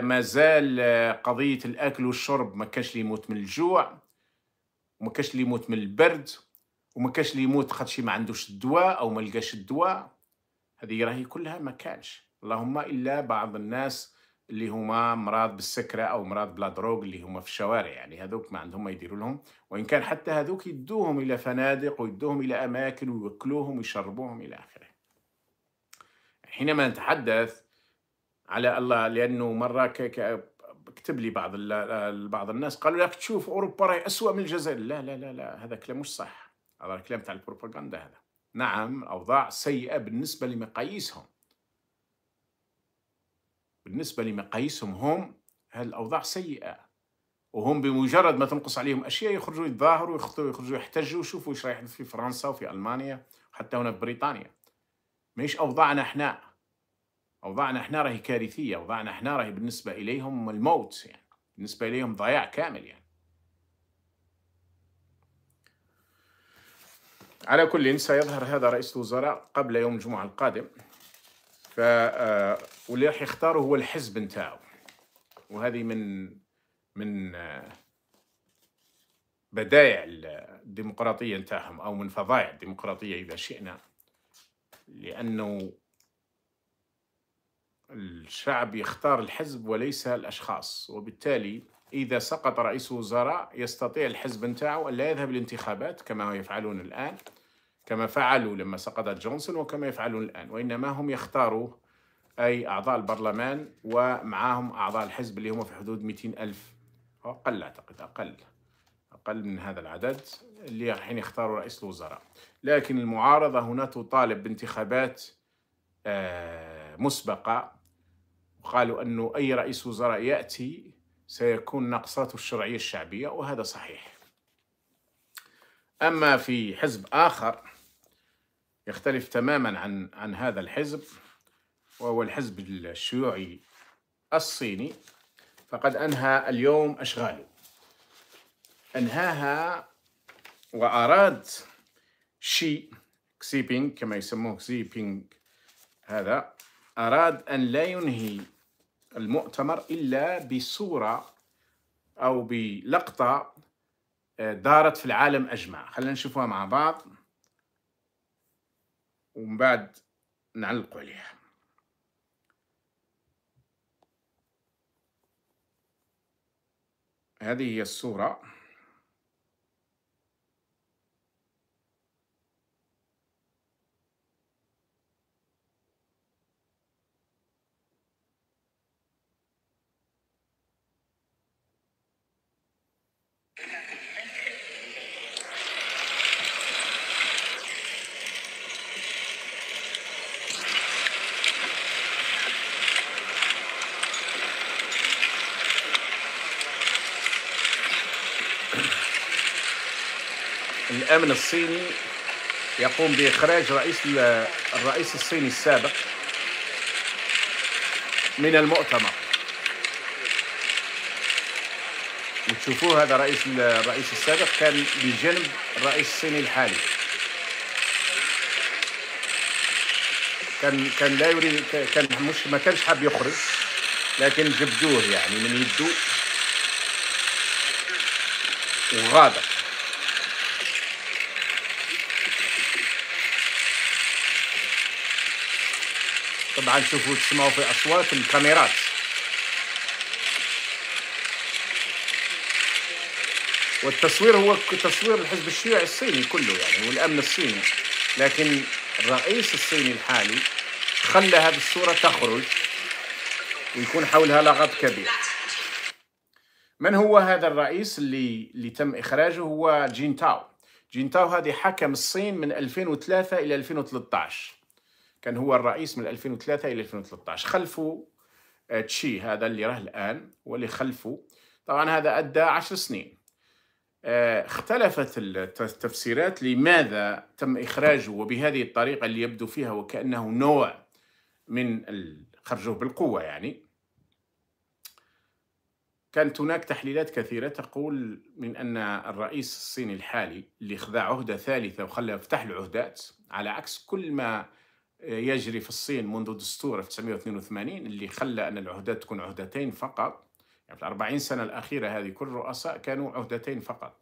ما زال قضيه الاكل والشرب ما كانش لي يموت من الجوع وما كانش لي يموت من البرد وما كاش اللي يموت خاطشي ما عندوش الدواء او ما لقاش الدواء هذه راهي كلها ما كانش اللهم الا بعض الناس اللي هما مرض بالسكره او مرض بلا دروغ اللي هما في الشوارع يعني هذوك ما عندهم ما يديروا لهم وان كان حتى هذوك يدوهم الى فنادق ويدوهم الى اماكن ويوكلوهم ويشربوهم الى اخره حينما نتحدث على الله لانه مره كتب لي بعض بعض الناس قالوا لك تشوف اوروبا راهي اسوء من الجزائر لا لا لا لا هذا كلام مش صح هذا الكلام تاع البروباغندا هذا نعم الأوضاع سيئة بالنسبة لمقاييسهم بالنسبة لمقاييسهم هم الأوضاع سيئة وهم بمجرد ما تنقص عليهم أشياء يخرجوا يتظاهروا يخرجوا يحتجوا وشوفوا ايش رايح في فرنسا وفي ألمانيا وحتى هنا في بريطانيا مش أوضاعنا احنا أوضاعنا احنا راهي كارثية أوضاعنا احنا راهي بالنسبة إليهم الموت يعني بالنسبة إليهم ضياع كامل يعني على كل سيظهر هذا رئيس الوزراء قبل يوم الجمعة القادم ف آه، واللي راح يختاره هو الحزب نتاعو وهذه من من آه، بدائع الديمقراطية نتاعهم أو من فظايع الديمقراطية إذا شئنا لأنه الشعب يختار الحزب وليس الأشخاص وبالتالي إذا سقط رئيس وزراء يستطيع الحزب نتاعو ألا يذهب للانتخابات كما يفعلون الآن كما فعلوا لما سقطت جونسون وكما يفعلون الآن وإنما هم يختاروا أي أعضاء البرلمان ومعهم أعضاء الحزب اللي هم في حدود 200 ألف أقل أعتقد أقل أقل من هذا العدد اللي حين يختاروا رئيس الوزراء لكن المعارضة هنا تطالب بانتخابات آه، مسبقة وقالوا أنه أي رئيس وزراء يأتي سيكون نقصات الشرعية الشعبية وهذا صحيح أما في حزب آخر يختلف تماما عن عن هذا الحزب وهو الحزب الشيوعي الصيني فقد أنهى اليوم أشغاله أنهاها وأراد شي كسيبينغ بينغ كما يسموه كسيبينغ بينغ هذا أراد أن لا ينهي المؤتمر إلا بصورة أو بلقطة آه، دارت في العالم أجمع خلينا نشوفها مع بعض ومن بعد نعلق عليها هذه هي الصورة الامن الصيني يقوم باخراج رئيس الرئيس الصيني السابق من المؤتمر وتشوفوه هذا رئيس الرئيس السابق كان بجنب الرئيس الصيني الحالي كان كان لا يريد كان مش ما كانش حاب يخرج لكن جبدوه يعني من يده وغادر طبعا تشوفوا تسمعوا في اصوات الكاميرات والتصوير هو تصوير الحزب الشيوعي الصيني كله يعني والامن الصيني لكن الرئيس الصيني الحالي خلى هذه الصوره تخرج ويكون حولها لغط كبير من هو هذا الرئيس اللي اللي تم اخراجه هو جين تاو جين تاو هذه حكم الصين من 2003 الى 2013 كان هو الرئيس من 2003 إلى 2013 خلفه آه، تشي هذا اللي راه الآن واللي خلفه طبعا هذا أدى عشر سنين آه، اختلفت التفسيرات لماذا تم إخراجه وبهذه الطريقة اللي يبدو فيها وكأنه نوع من خرجه بالقوة يعني كانت هناك تحليلات كثيرة تقول من أن الرئيس الصيني الحالي اللي خذا عهدة ثالثة وخلى يفتح له عهدات على عكس كل ما يجري في الصين منذ دستور 1982 اللي خلى أن العهدات تكون عهدتين فقط يعني في الأربعين سنة الأخيرة هذه كل الرؤساء كانوا عهدتين فقط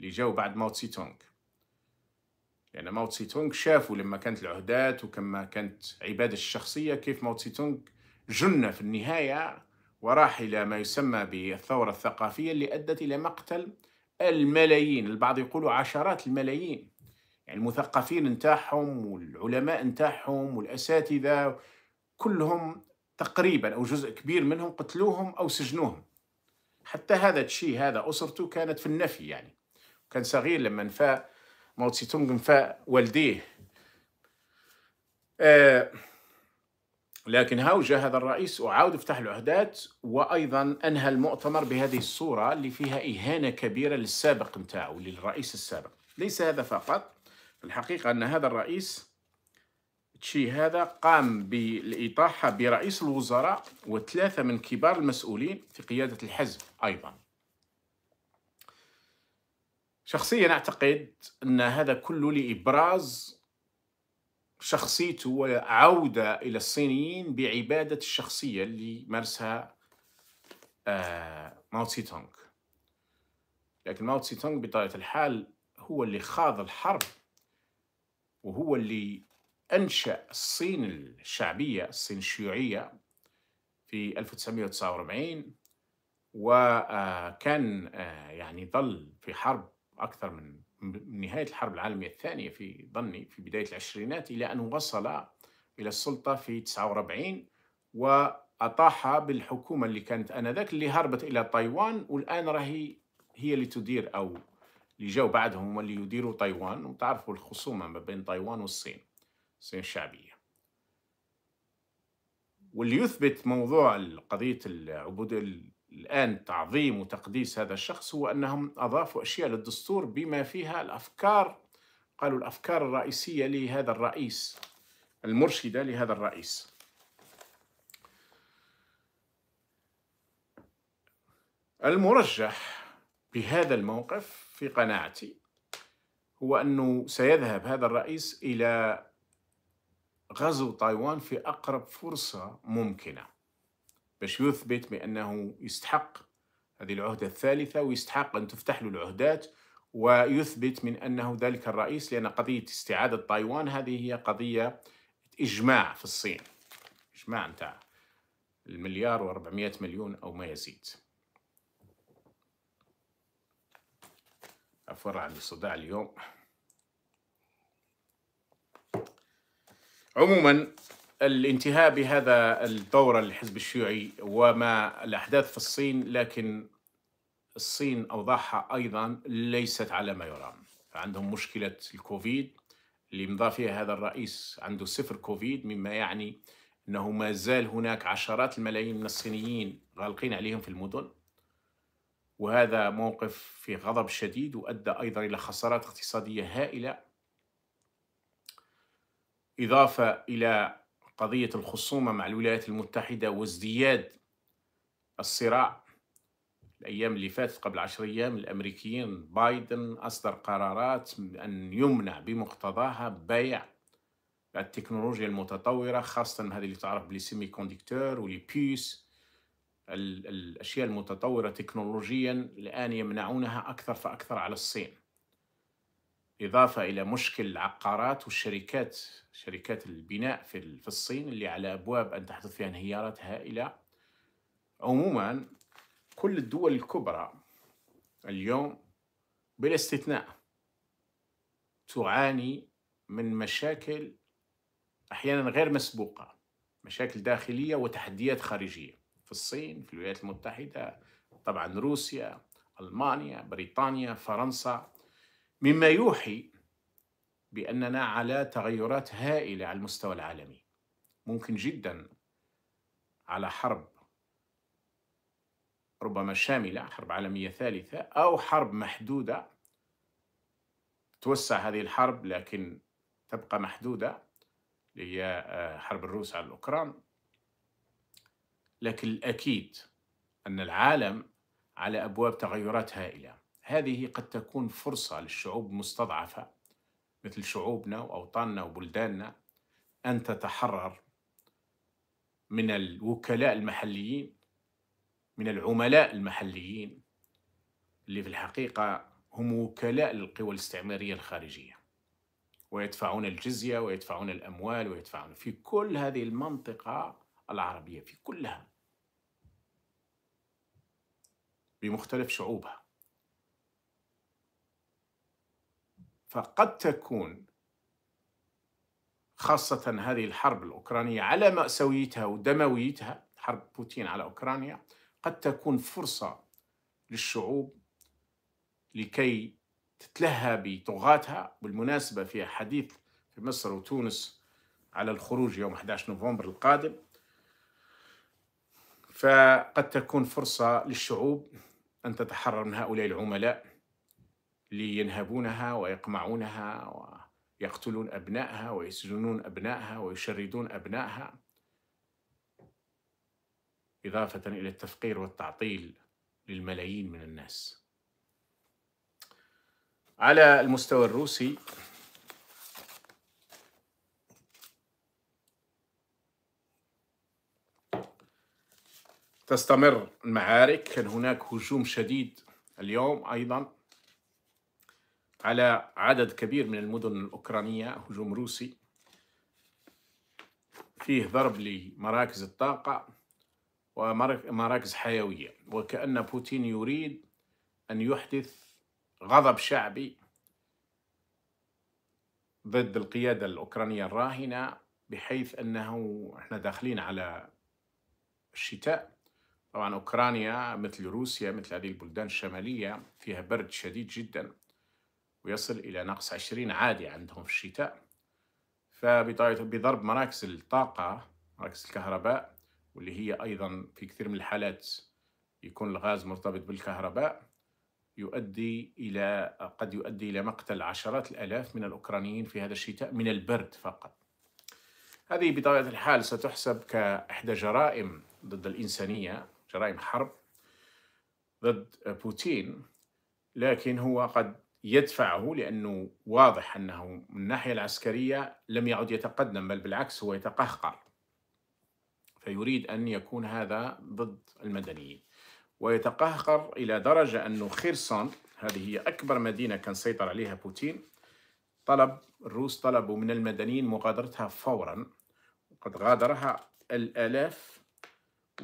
اللي جاءوا بعد ماو تسي تونغ لأن يعني ماو تسي تونغ شافوا لما كانت العهدات وكما كانت عبادة الشخصية كيف ماو تسي تونغ جن في النهاية وراح إلى ما يسمى بالثورة الثقافية اللي أدت إلى مقتل الملايين البعض يقولوا عشرات الملايين يعني المثقفين نتاعهم والعلماء نتاعهم والاساتذه كلهم تقريبا او جزء كبير منهم قتلوهم او سجنوهم حتى هذا الشيء هذا اسرته كانت في النفي يعني كان صغير لما انفى موت سيتونغ تونغ انفى والديه آه لكن هاوجة هذا الرئيس وعاود فتح العهدات وأيضا أنهى المؤتمر بهذه الصورة اللي فيها إهانة كبيرة للسابق نتاعو للرئيس السابق ليس هذا فقط الحقيقة أن هذا الرئيس تشي هذا قام بالإطاحة برئيس الوزراء وثلاثة من كبار المسؤولين في قيادة الحزب أيضا شخصيا أعتقد أن هذا كله لإبراز شخصيته وعودة إلى الصينيين بعبادة الشخصية اللي مارسها آه، ماو تسي تونغ لكن ماو تسي تونغ بطبيعة الحال هو اللي خاض الحرب وهو اللي أنشأ الصين الشعبية الصين الشيوعية في 1949 وكان آه، آه، يعني ظل في حرب أكثر من نهاية الحرب العالمية الثانية في ظني في بداية العشرينات إلى أن وصل إلى السلطة في 49 وأطاح بالحكومة اللي كانت آنذاك اللي هربت إلى تايوان والآن راهي هي اللي تدير أو اللي جاو بعدهم هما اللي يديروا تايوان وتعرفوا الخصومة ما بين تايوان والصين الصين الشعبية واللي يثبت موضوع قضية العبود الآن تعظيم وتقديس هذا الشخص هو أنهم أضافوا أشياء للدستور بما فيها الأفكار قالوا الأفكار الرئيسية لهذا الرئيس المرشدة لهذا الرئيس المرجح بهذا الموقف في قناعتي هو أنه سيذهب هذا الرئيس إلى غزو تايوان في أقرب فرصة ممكنة باش يثبت بأنه يستحق هذه العهدة الثالثة ويستحق أن تفتح له العهدات ويثبت من أنه ذلك الرئيس لأن قضية استعادة تايوان هذه هي قضية إجماع في الصين إجماع نتاع المليار و400 مليون أو ما يزيد عن الصداع اليوم عموما الانتهاء بهذا الدورة للحزب الشيوعي وما الأحداث في الصين لكن الصين أوضاعها أيضا ليست على ما يرام عندهم مشكلة الكوفيد اللي مضى فيها هذا الرئيس عنده صفر كوفيد مما يعني أنه ما زال هناك عشرات الملايين من الصينيين غالقين عليهم في المدن وهذا موقف في غضب شديد وأدى أيضا إلى خسارات اقتصادية هائلة إضافة إلى قضية الخصومة مع الولايات المتحدة وازدياد الصراع الأيام اللي فاتت قبل عشر أيام الأمريكيين بايدن أصدر قرارات أن يمنع بمقتضاها بيع التكنولوجيا المتطورة خاصة هذه اللي تعرف بالسيمي كوندكتور والبيوس الأشياء المتطورة تكنولوجيا الآن يمنعونها أكثر فأكثر على الصين إضافة إلى مشكل العقارات والشركات شركات البناء في الصين اللي على أبواب أن تحدث فيها انهيارات هائلة عموما كل الدول الكبرى اليوم بلا استثناء تعاني من مشاكل أحيانا غير مسبوقة مشاكل داخلية وتحديات خارجية في الصين في الولايات المتحدة طبعا روسيا ألمانيا بريطانيا فرنسا مما يوحي بأننا على تغيرات هائلة على المستوى العالمي ممكن جدا على حرب ربما شاملة حرب عالمية ثالثة أو حرب محدودة توسع هذه الحرب لكن تبقى محدودة اللي هي آه، حرب الروس على الأوكران لكن الأكيد أن العالم على أبواب تغيرات هائلة هذه قد تكون فرصة للشعوب المستضعفة مثل شعوبنا وأوطاننا وبلداننا أن تتحرر من الوكلاء المحليين من العملاء المحليين اللي في الحقيقة هم وكلاء للقوى الاستعمارية الخارجية ويدفعون الجزية ويدفعون الأموال ويدفعون في كل هذه المنطقة العربية في كلها بمختلف شعوبها فقد تكون خاصة هذه الحرب الأوكرانية على مأساويتها ودمويتها حرب بوتين على أوكرانيا قد تكون فرصة للشعوب لكي تتلهى بطغاتها بالمناسبة في حديث في مصر وتونس على الخروج يوم 11 نوفمبر القادم فقد تكون فرصة للشعوب أن تتحرر من هؤلاء العملاء لينهبونها ويقمعونها ويقتلون أبنائها ويسجنون أبنائها ويشردون أبنائها إضافة إلى التفقير والتعطيل للملايين من الناس على المستوى الروسي تستمر المعارك كان هناك هجوم شديد اليوم أيضا على عدد كبير من المدن الأوكرانية هجوم روسي فيه ضرب لمراكز الطاقة ومراكز حيوية وكأن بوتين يريد أن يحدث غضب شعبي ضد القيادة الأوكرانية الراهنة بحيث أنه إحنا داخلين على الشتاء طبعا أوكرانيا مثل روسيا مثل هذه البلدان الشمالية فيها برد شديد جدا ويصل إلى نقص عشرين عادي عندهم في الشتاء فبضرب مراكز الطاقة مراكز الكهرباء واللي هي أيضا في كثير من الحالات يكون الغاز مرتبط بالكهرباء يؤدي إلى قد يؤدي إلى مقتل عشرات الآلاف من الأوكرانيين في هذا الشتاء من البرد فقط هذه بطبيعة الحال ستحسب كإحدى جرائم ضد الإنسانية جرائم حرب ضد بوتين لكن هو قد يدفعه لأنه واضح أنه من الناحية العسكرية لم يعد يتقدم بل بالعكس هو يتقهقر فيريد أن يكون هذا ضد المدنيين ويتقهقر إلى درجة أنه خيرسون هذه هي أكبر مدينة كان سيطر عليها بوتين طلب الروس طلبوا من المدنيين مغادرتها فورا وقد غادرها الآلاف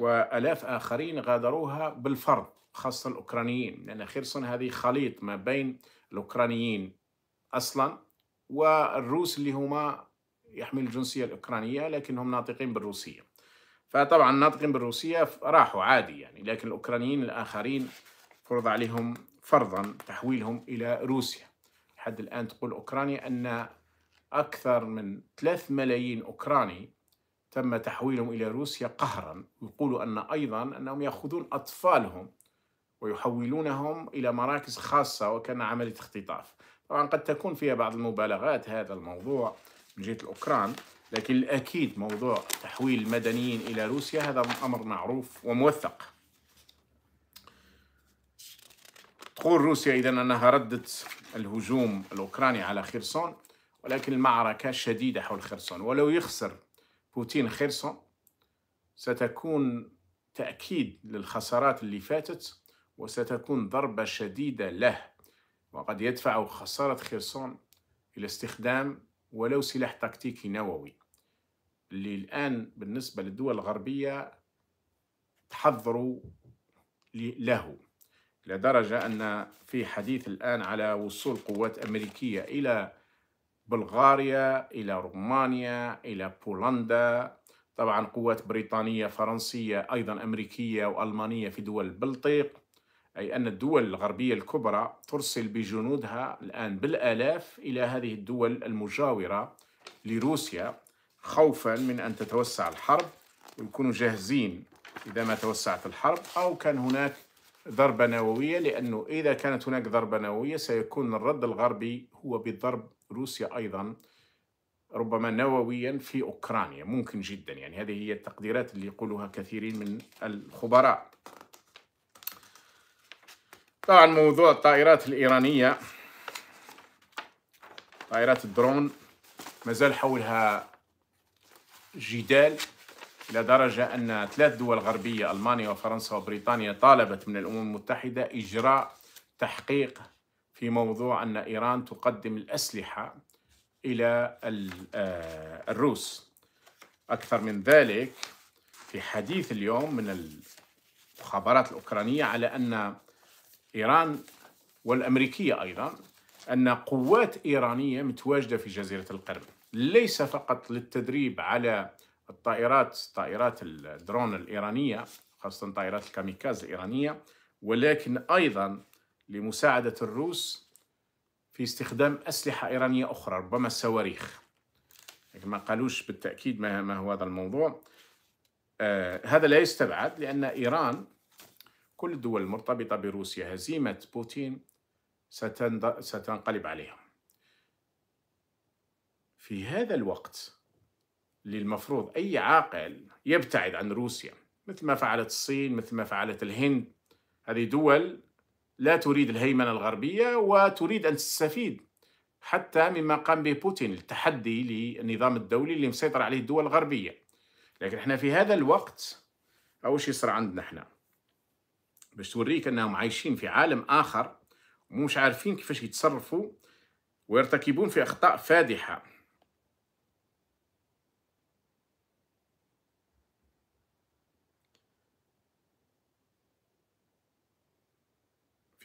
وألاف آخرين غادروها بالفرض خاصة الأوكرانيين لأن خيرسون هذه خليط ما بين الأوكرانيين أصلا والروس اللي هما يحمل الجنسية الأوكرانية لكنهم ناطقين بالروسية فطبعا الناطقين بالروسية راحوا عادي يعني لكن الأوكرانيين الآخرين فرض عليهم فرضا تحويلهم إلى روسيا لحد الآن تقول أوكرانيا أن أكثر من 3 ملايين أوكراني تم تحويلهم إلى روسيا قهرا يقولوا أن أيضا أنهم يأخذون أطفالهم ويحولونهم إلى مراكز خاصة وكان عملية اختطاف طبعا قد تكون فيها بعض المبالغات هذا الموضوع من جهة الأوكران لكن الأكيد موضوع تحويل المدنيين إلى روسيا هذا أمر معروف وموثق تقول روسيا إذا أنها ردت الهجوم الأوكراني على خرسون ولكن المعركة شديدة حول خرسون ولو يخسر بوتين خيرسون ستكون تأكيد للخسارات اللي فاتت وستكون ضربة شديدة له وقد يدفع خسارة خيرسون إلى استخدام ولو سلاح تكتيكي نووي اللي الآن بالنسبة للدول الغربية تحضروا له لدرجة أن في حديث الآن على وصول قوات أمريكية إلى بلغاريا إلى رومانيا إلى بولندا طبعا قوات بريطانية فرنسية أيضا أمريكية وألمانية في دول البلطيق أي أن الدول الغربية الكبرى ترسل بجنودها الآن بالآلاف إلى هذه الدول المجاورة لروسيا خوفا من أن تتوسع الحرب ويكونوا جاهزين إذا ما توسعت الحرب أو كان هناك ضربة نووية لأنه إذا كانت هناك ضربة نووية سيكون الرد الغربي هو بالضرب روسيا أيضا ربما نوويا في أوكرانيا ممكن جدا يعني هذه هي التقديرات اللي يقولها كثيرين من الخبراء طبعا موضوع الطائرات الإيرانية طائرات الدرون مازال حولها جدال إلى درجة أن ثلاث دول غربية ألمانيا وفرنسا وبريطانيا طالبت من الأمم المتحدة إجراء تحقيق في موضوع أن إيران تقدم الأسلحة إلى آه، الروس أكثر من ذلك في حديث اليوم من المخابرات الأوكرانية على أن إيران والأمريكية أيضا أن قوات إيرانية متواجدة في جزيرة القرم ليس فقط للتدريب على الطائرات طائرات الدرون الإيرانية خاصة طائرات الكاميكاز الإيرانية ولكن أيضا لمساعدة الروس في استخدام أسلحة إيرانية أخرى ربما الصواريخ لكن ما قالوش بالتأكيد ما هو هذا الموضوع آه هذا لا يستبعد لأن إيران كل الدول المرتبطة بروسيا هزيمة بوتين ستنقلب عليهم في هذا الوقت اللي المفروض أي عاقل يبتعد عن روسيا مثل ما فعلت الصين مثل ما فعلت الهند هذه دول لا تريد الهيمنة الغربية وتريد أن تستفيد حتى مما قام به بوتين التحدي للنظام الدولي اللي مسيطر عليه الدول الغربية لكن احنا في هذا الوقت أول شيء صار عندنا احنا باش توريك أنهم عايشين في عالم آخر ومش عارفين كيفاش يتصرفوا ويرتكبون في أخطاء فادحة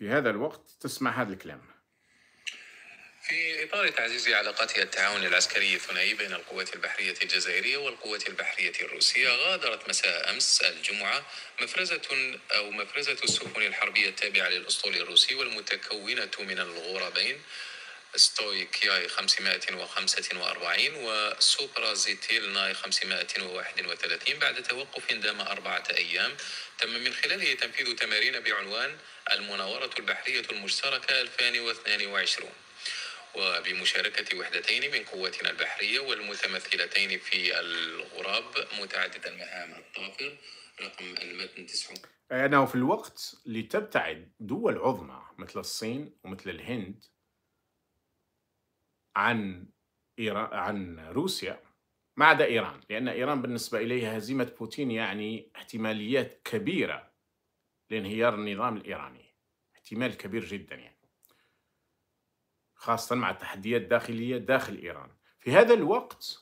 في هذا الوقت تسمع هذا الكلام في إطار تعزيز علاقاتها التعاون العسكري الثنائي بين القوات البحرية الجزائرية والقوات البحرية الروسية غادرت مساء أمس الجمعة مفرزة أو مفرزة السفن الحربية التابعة للأسطول الروسي والمتكونة من ستوي ستويكياي 545 وسوبرا زيتيل ناي 531 بعد توقف دام أربعة أيام تم من خلاله تنفيذ تمارين بعنوان المناورة البحرية المشتركة 2022 وبمشاركة وحدتين من قواتنا البحرية والمتمثلتين في الغراب متعدد المهام الطائر رقم المتن 9 أنا في الوقت اللي تبتعد دول عظمى مثل الصين ومثل الهند عن إيران عن روسيا ما عدا إيران لأن إيران بالنسبة إليها هزيمة بوتين يعني احتماليات كبيرة لانهيار النظام الإيراني احتمال كبير جدا يعني خاصة مع التحديات الداخلية داخل إيران في هذا الوقت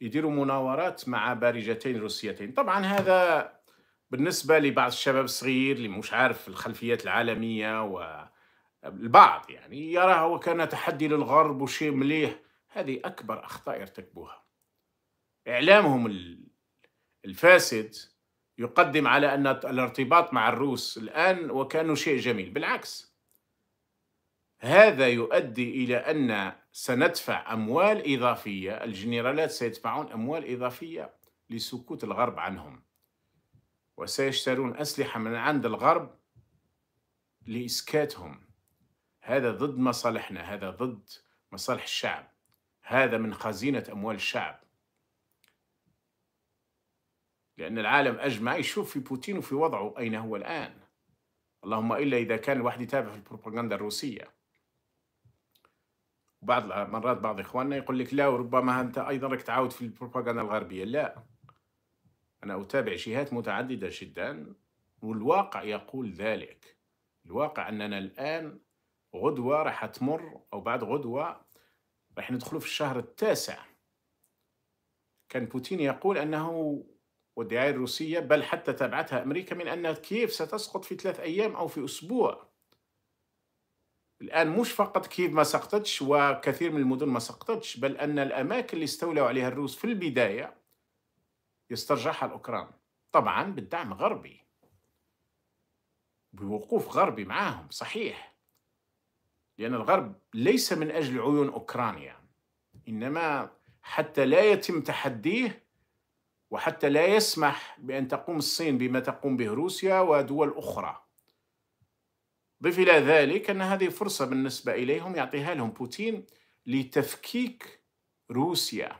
يديروا مناورات مع بارجتين روسيتين طبعا هذا بالنسبة لبعض الشباب الصغير اللي مش عارف الخلفيات العالمية و البعض يعني يراه وكان تحدي للغرب وشيء مليح هذه أكبر أخطاء يرتكبوها إعلامهم الفاسد يقدم على أن الارتباط مع الروس الآن وكأنه شيء جميل بالعكس هذا يؤدي إلى أن سندفع أموال إضافية الجنرالات سيدفعون أموال إضافية لسكوت الغرب عنهم وسيشترون أسلحة من عند الغرب لإسكاتهم هذا ضد مصالحنا هذا ضد مصالح الشعب هذا من خزينة أموال الشعب لأن العالم أجمع يشوف في بوتين وفي وضعه أين هو الآن اللهم إلا إذا كان الواحد يتابع في البروباغندا الروسية بعض مرات بعض إخواننا يقول لك لا وربما أنت أيضا راك تعاود في البروباغندا الغربية لا أنا أتابع جهات متعددة جدا والواقع يقول ذلك الواقع أننا الآن غدوة راح تمر أو بعد غدوة راح ندخل في الشهر التاسع كان بوتين يقول أنه والدعاية الروسية بل حتى تابعتها أمريكا من أن كييف ستسقط في ثلاث أيام أو في أسبوع الآن مش فقط كييف ما سقطتش وكثير من المدن ما سقطتش بل أن الأماكن اللي استولوا عليها الروس في البداية يسترجعها الأوكران طبعا بالدعم غربي بوقوف غربي معاهم صحيح لأن الغرب ليس من أجل عيون أوكرانيا إنما حتى لا يتم تحديه وحتى لا يسمح بأن تقوم الصين بما تقوم به روسيا ودول أخرى ضف إلى ذلك أن هذه فرصة بالنسبة إليهم يعطيها لهم بوتين لتفكيك روسيا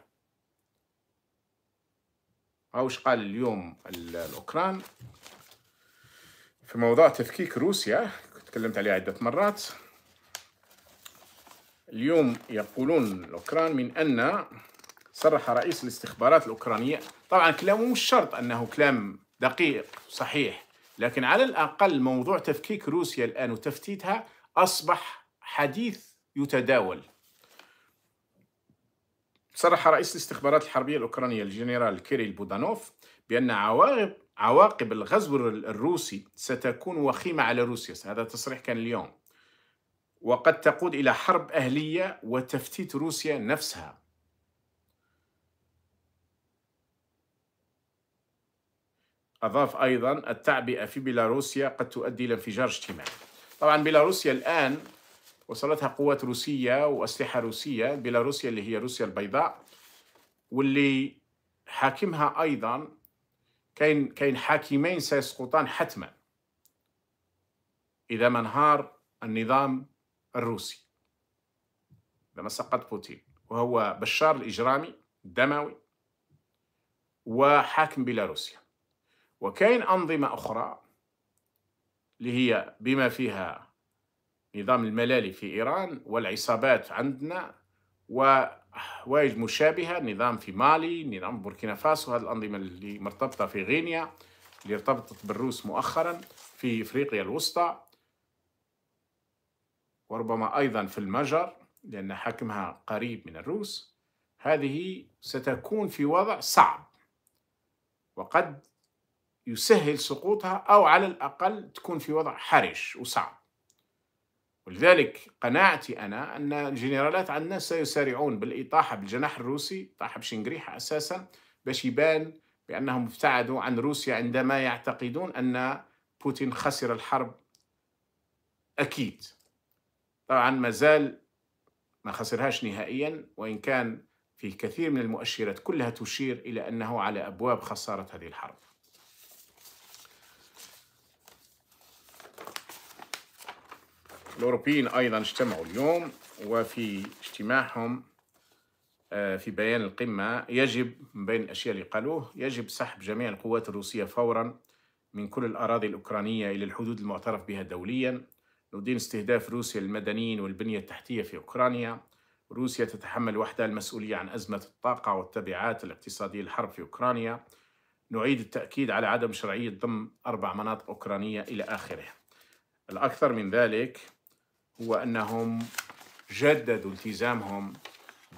أوش قال اليوم الأوكران في موضوع تفكيك روسيا تكلمت عليه عدة مرات اليوم يقولون الأوكران من أن صرح رئيس الاستخبارات الأوكرانية طبعا كلامه مش شرط أنه كلام دقيق صحيح لكن على الأقل موضوع تفكيك روسيا الآن وتفتيتها أصبح حديث يتداول صرح رئيس الاستخبارات الحربية الأوكرانية الجنرال كيريل بودانوف بأن عواقب عواقب الغزو الروسي ستكون وخيمة على روسيا هذا تصريح كان اليوم وقد تقود إلى حرب أهلية وتفتيت روسيا نفسها أضاف أيضا التعبئة في بيلاروسيا قد تؤدي إلى انفجار اجتماعي طبعا بيلاروسيا الآن وصلتها قوات روسية وأسلحة روسية بيلاروسيا اللي هي روسيا البيضاء واللي حاكمها أيضا كاين كاين حاكمين سيسقطان حتما إذا ما انهار النظام الروسي إذا ما سقط بوتين وهو بشار الإجرامي الدموي وحاكم بيلاروسيا وكاين أنظمة أخرى اللي هي بما فيها نظام الملالي في إيران والعصابات عندنا وحوائج مشابهة نظام في مالي نظام بوركينا فاسو هذه الأنظمة اللي مرتبطة في غينيا اللي ارتبطت بالروس مؤخرا في إفريقيا الوسطى وربما أيضا في المجر لأن حاكمها قريب من الروس هذه ستكون في وضع صعب وقد يسهل سقوطها أو على الأقل تكون في وضع حرج وصعب ولذلك قناعتي أنا أن الجنرالات عندنا سيسارعون بالإطاحة بالجناح الروسي طاحب بشنقريحة أساسا باش يبان بأنهم ابتعدوا عن روسيا عندما يعتقدون أن بوتين خسر الحرب أكيد طبعا ما زال ما خسرهاش نهائيا وإن كان في كثير من المؤشرات كلها تشير إلى أنه على أبواب خسارة هذه الحرب الأوروبيين أيضا اجتمعوا اليوم وفي اجتماعهم آه، في بيان القمة يجب من بين الأشياء اللي قالوه يجب سحب جميع القوات الروسية فورا من كل الأراضي الأوكرانية إلى الحدود المعترف بها دوليا ندين استهداف روسيا للمدنيين والبنية التحتية في أوكرانيا روسيا تتحمل وحدها المسؤولية عن أزمة الطاقة والتبعات الاقتصادية للحرب في أوكرانيا نعيد التأكيد على عدم شرعية ضم أربع مناطق أوكرانية إلى آخره الأكثر من ذلك هو انهم جددوا التزامهم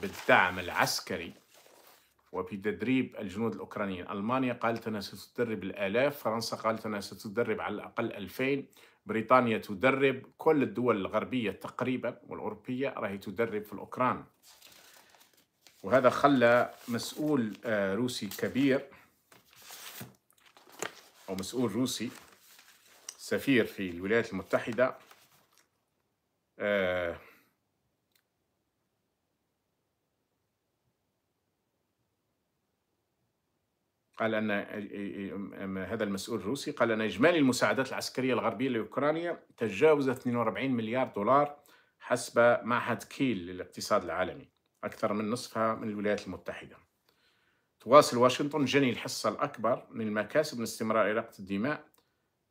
بالدعم العسكري وبتدريب الجنود الأوكرانيين ألمانيا قالت أنها ستدرب الآلاف فرنسا قالت أنها ستدرب على الأقل 2000 بريطانيا تدرب كل الدول الغربية تقريبا والأوروبية راهي تدرب في الأوكران وهذا خلى مسؤول آه، روسي كبير أو مسؤول روسي سفير في الولايات المتحدة آه، قال ان آه، آه، هذا المسؤول الروسي قال ان اجمالي المساعدات العسكريه الغربيه لاوكرانيا تجاوز 42 مليار دولار حسب معهد كيل للاقتصاد العالمي اكثر من نصفها من الولايات المتحده. تواصل واشنطن جني الحصه الاكبر من المكاسب من استمرار اراقه الدماء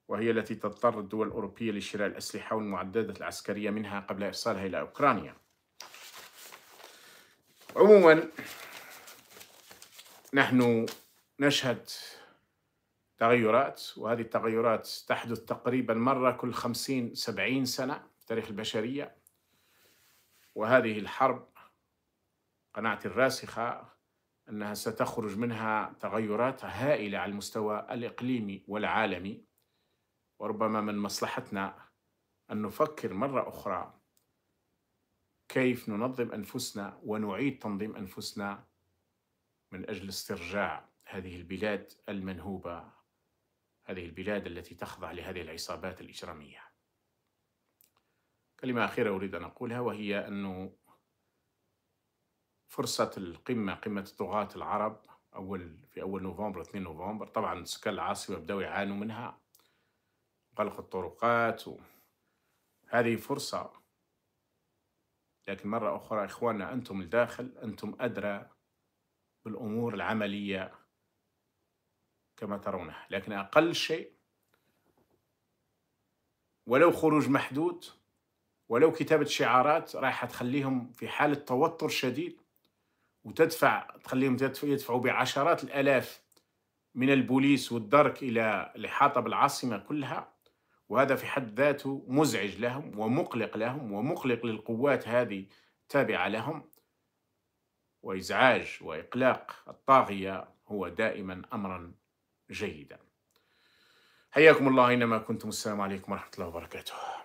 وهي التي تضطر الدول الأوروبية لشراء الأسلحة والمعدات العسكرية منها قبل إرسالها إلى أوكرانيا عموما نحن نشهد تغيرات وهذه التغيرات تحدث تقريبا مرة كل خمسين سبعين سنة في تاريخ البشرية وهذه الحرب قناعتي الراسخة أنها ستخرج منها تغيرات هائلة على المستوى الإقليمي والعالمي وربما من مصلحتنا أن نفكر مرة أخرى كيف ننظم أنفسنا ونعيد تنظيم أنفسنا من أجل استرجاع هذه البلاد المنهوبة هذه البلاد التي تخضع لهذه العصابات الإجرامية كلمة أخيرة أريد أن أقولها وهي أنه فرصة القمة قمة الطغاة العرب أول في أول نوفمبر 2 نوفمبر طبعا سكان العاصمة بدأوا يعانوا منها غلق الطرقات و... هذه فرصة لكن مرة أخرى إخواننا أنتم الداخل أنتم أدرى بالأمور العملية كما ترونها لكن أقل شيء ولو خروج محدود ولو كتابة شعارات رايحة تخليهم في حالة توتر شديد وتدفع تخليهم يدفعوا بعشرات الآلاف من البوليس والدرك إلى الإحاطة بالعاصمة كلها وهذا في حد ذاته مزعج لهم ومقلق لهم ومقلق للقوات هذه التابعة لهم وإزعاج وإقلاق الطاغية هو دائما أمرا جيدا حياكم الله أينما كنتم السلام عليكم ورحمة الله وبركاته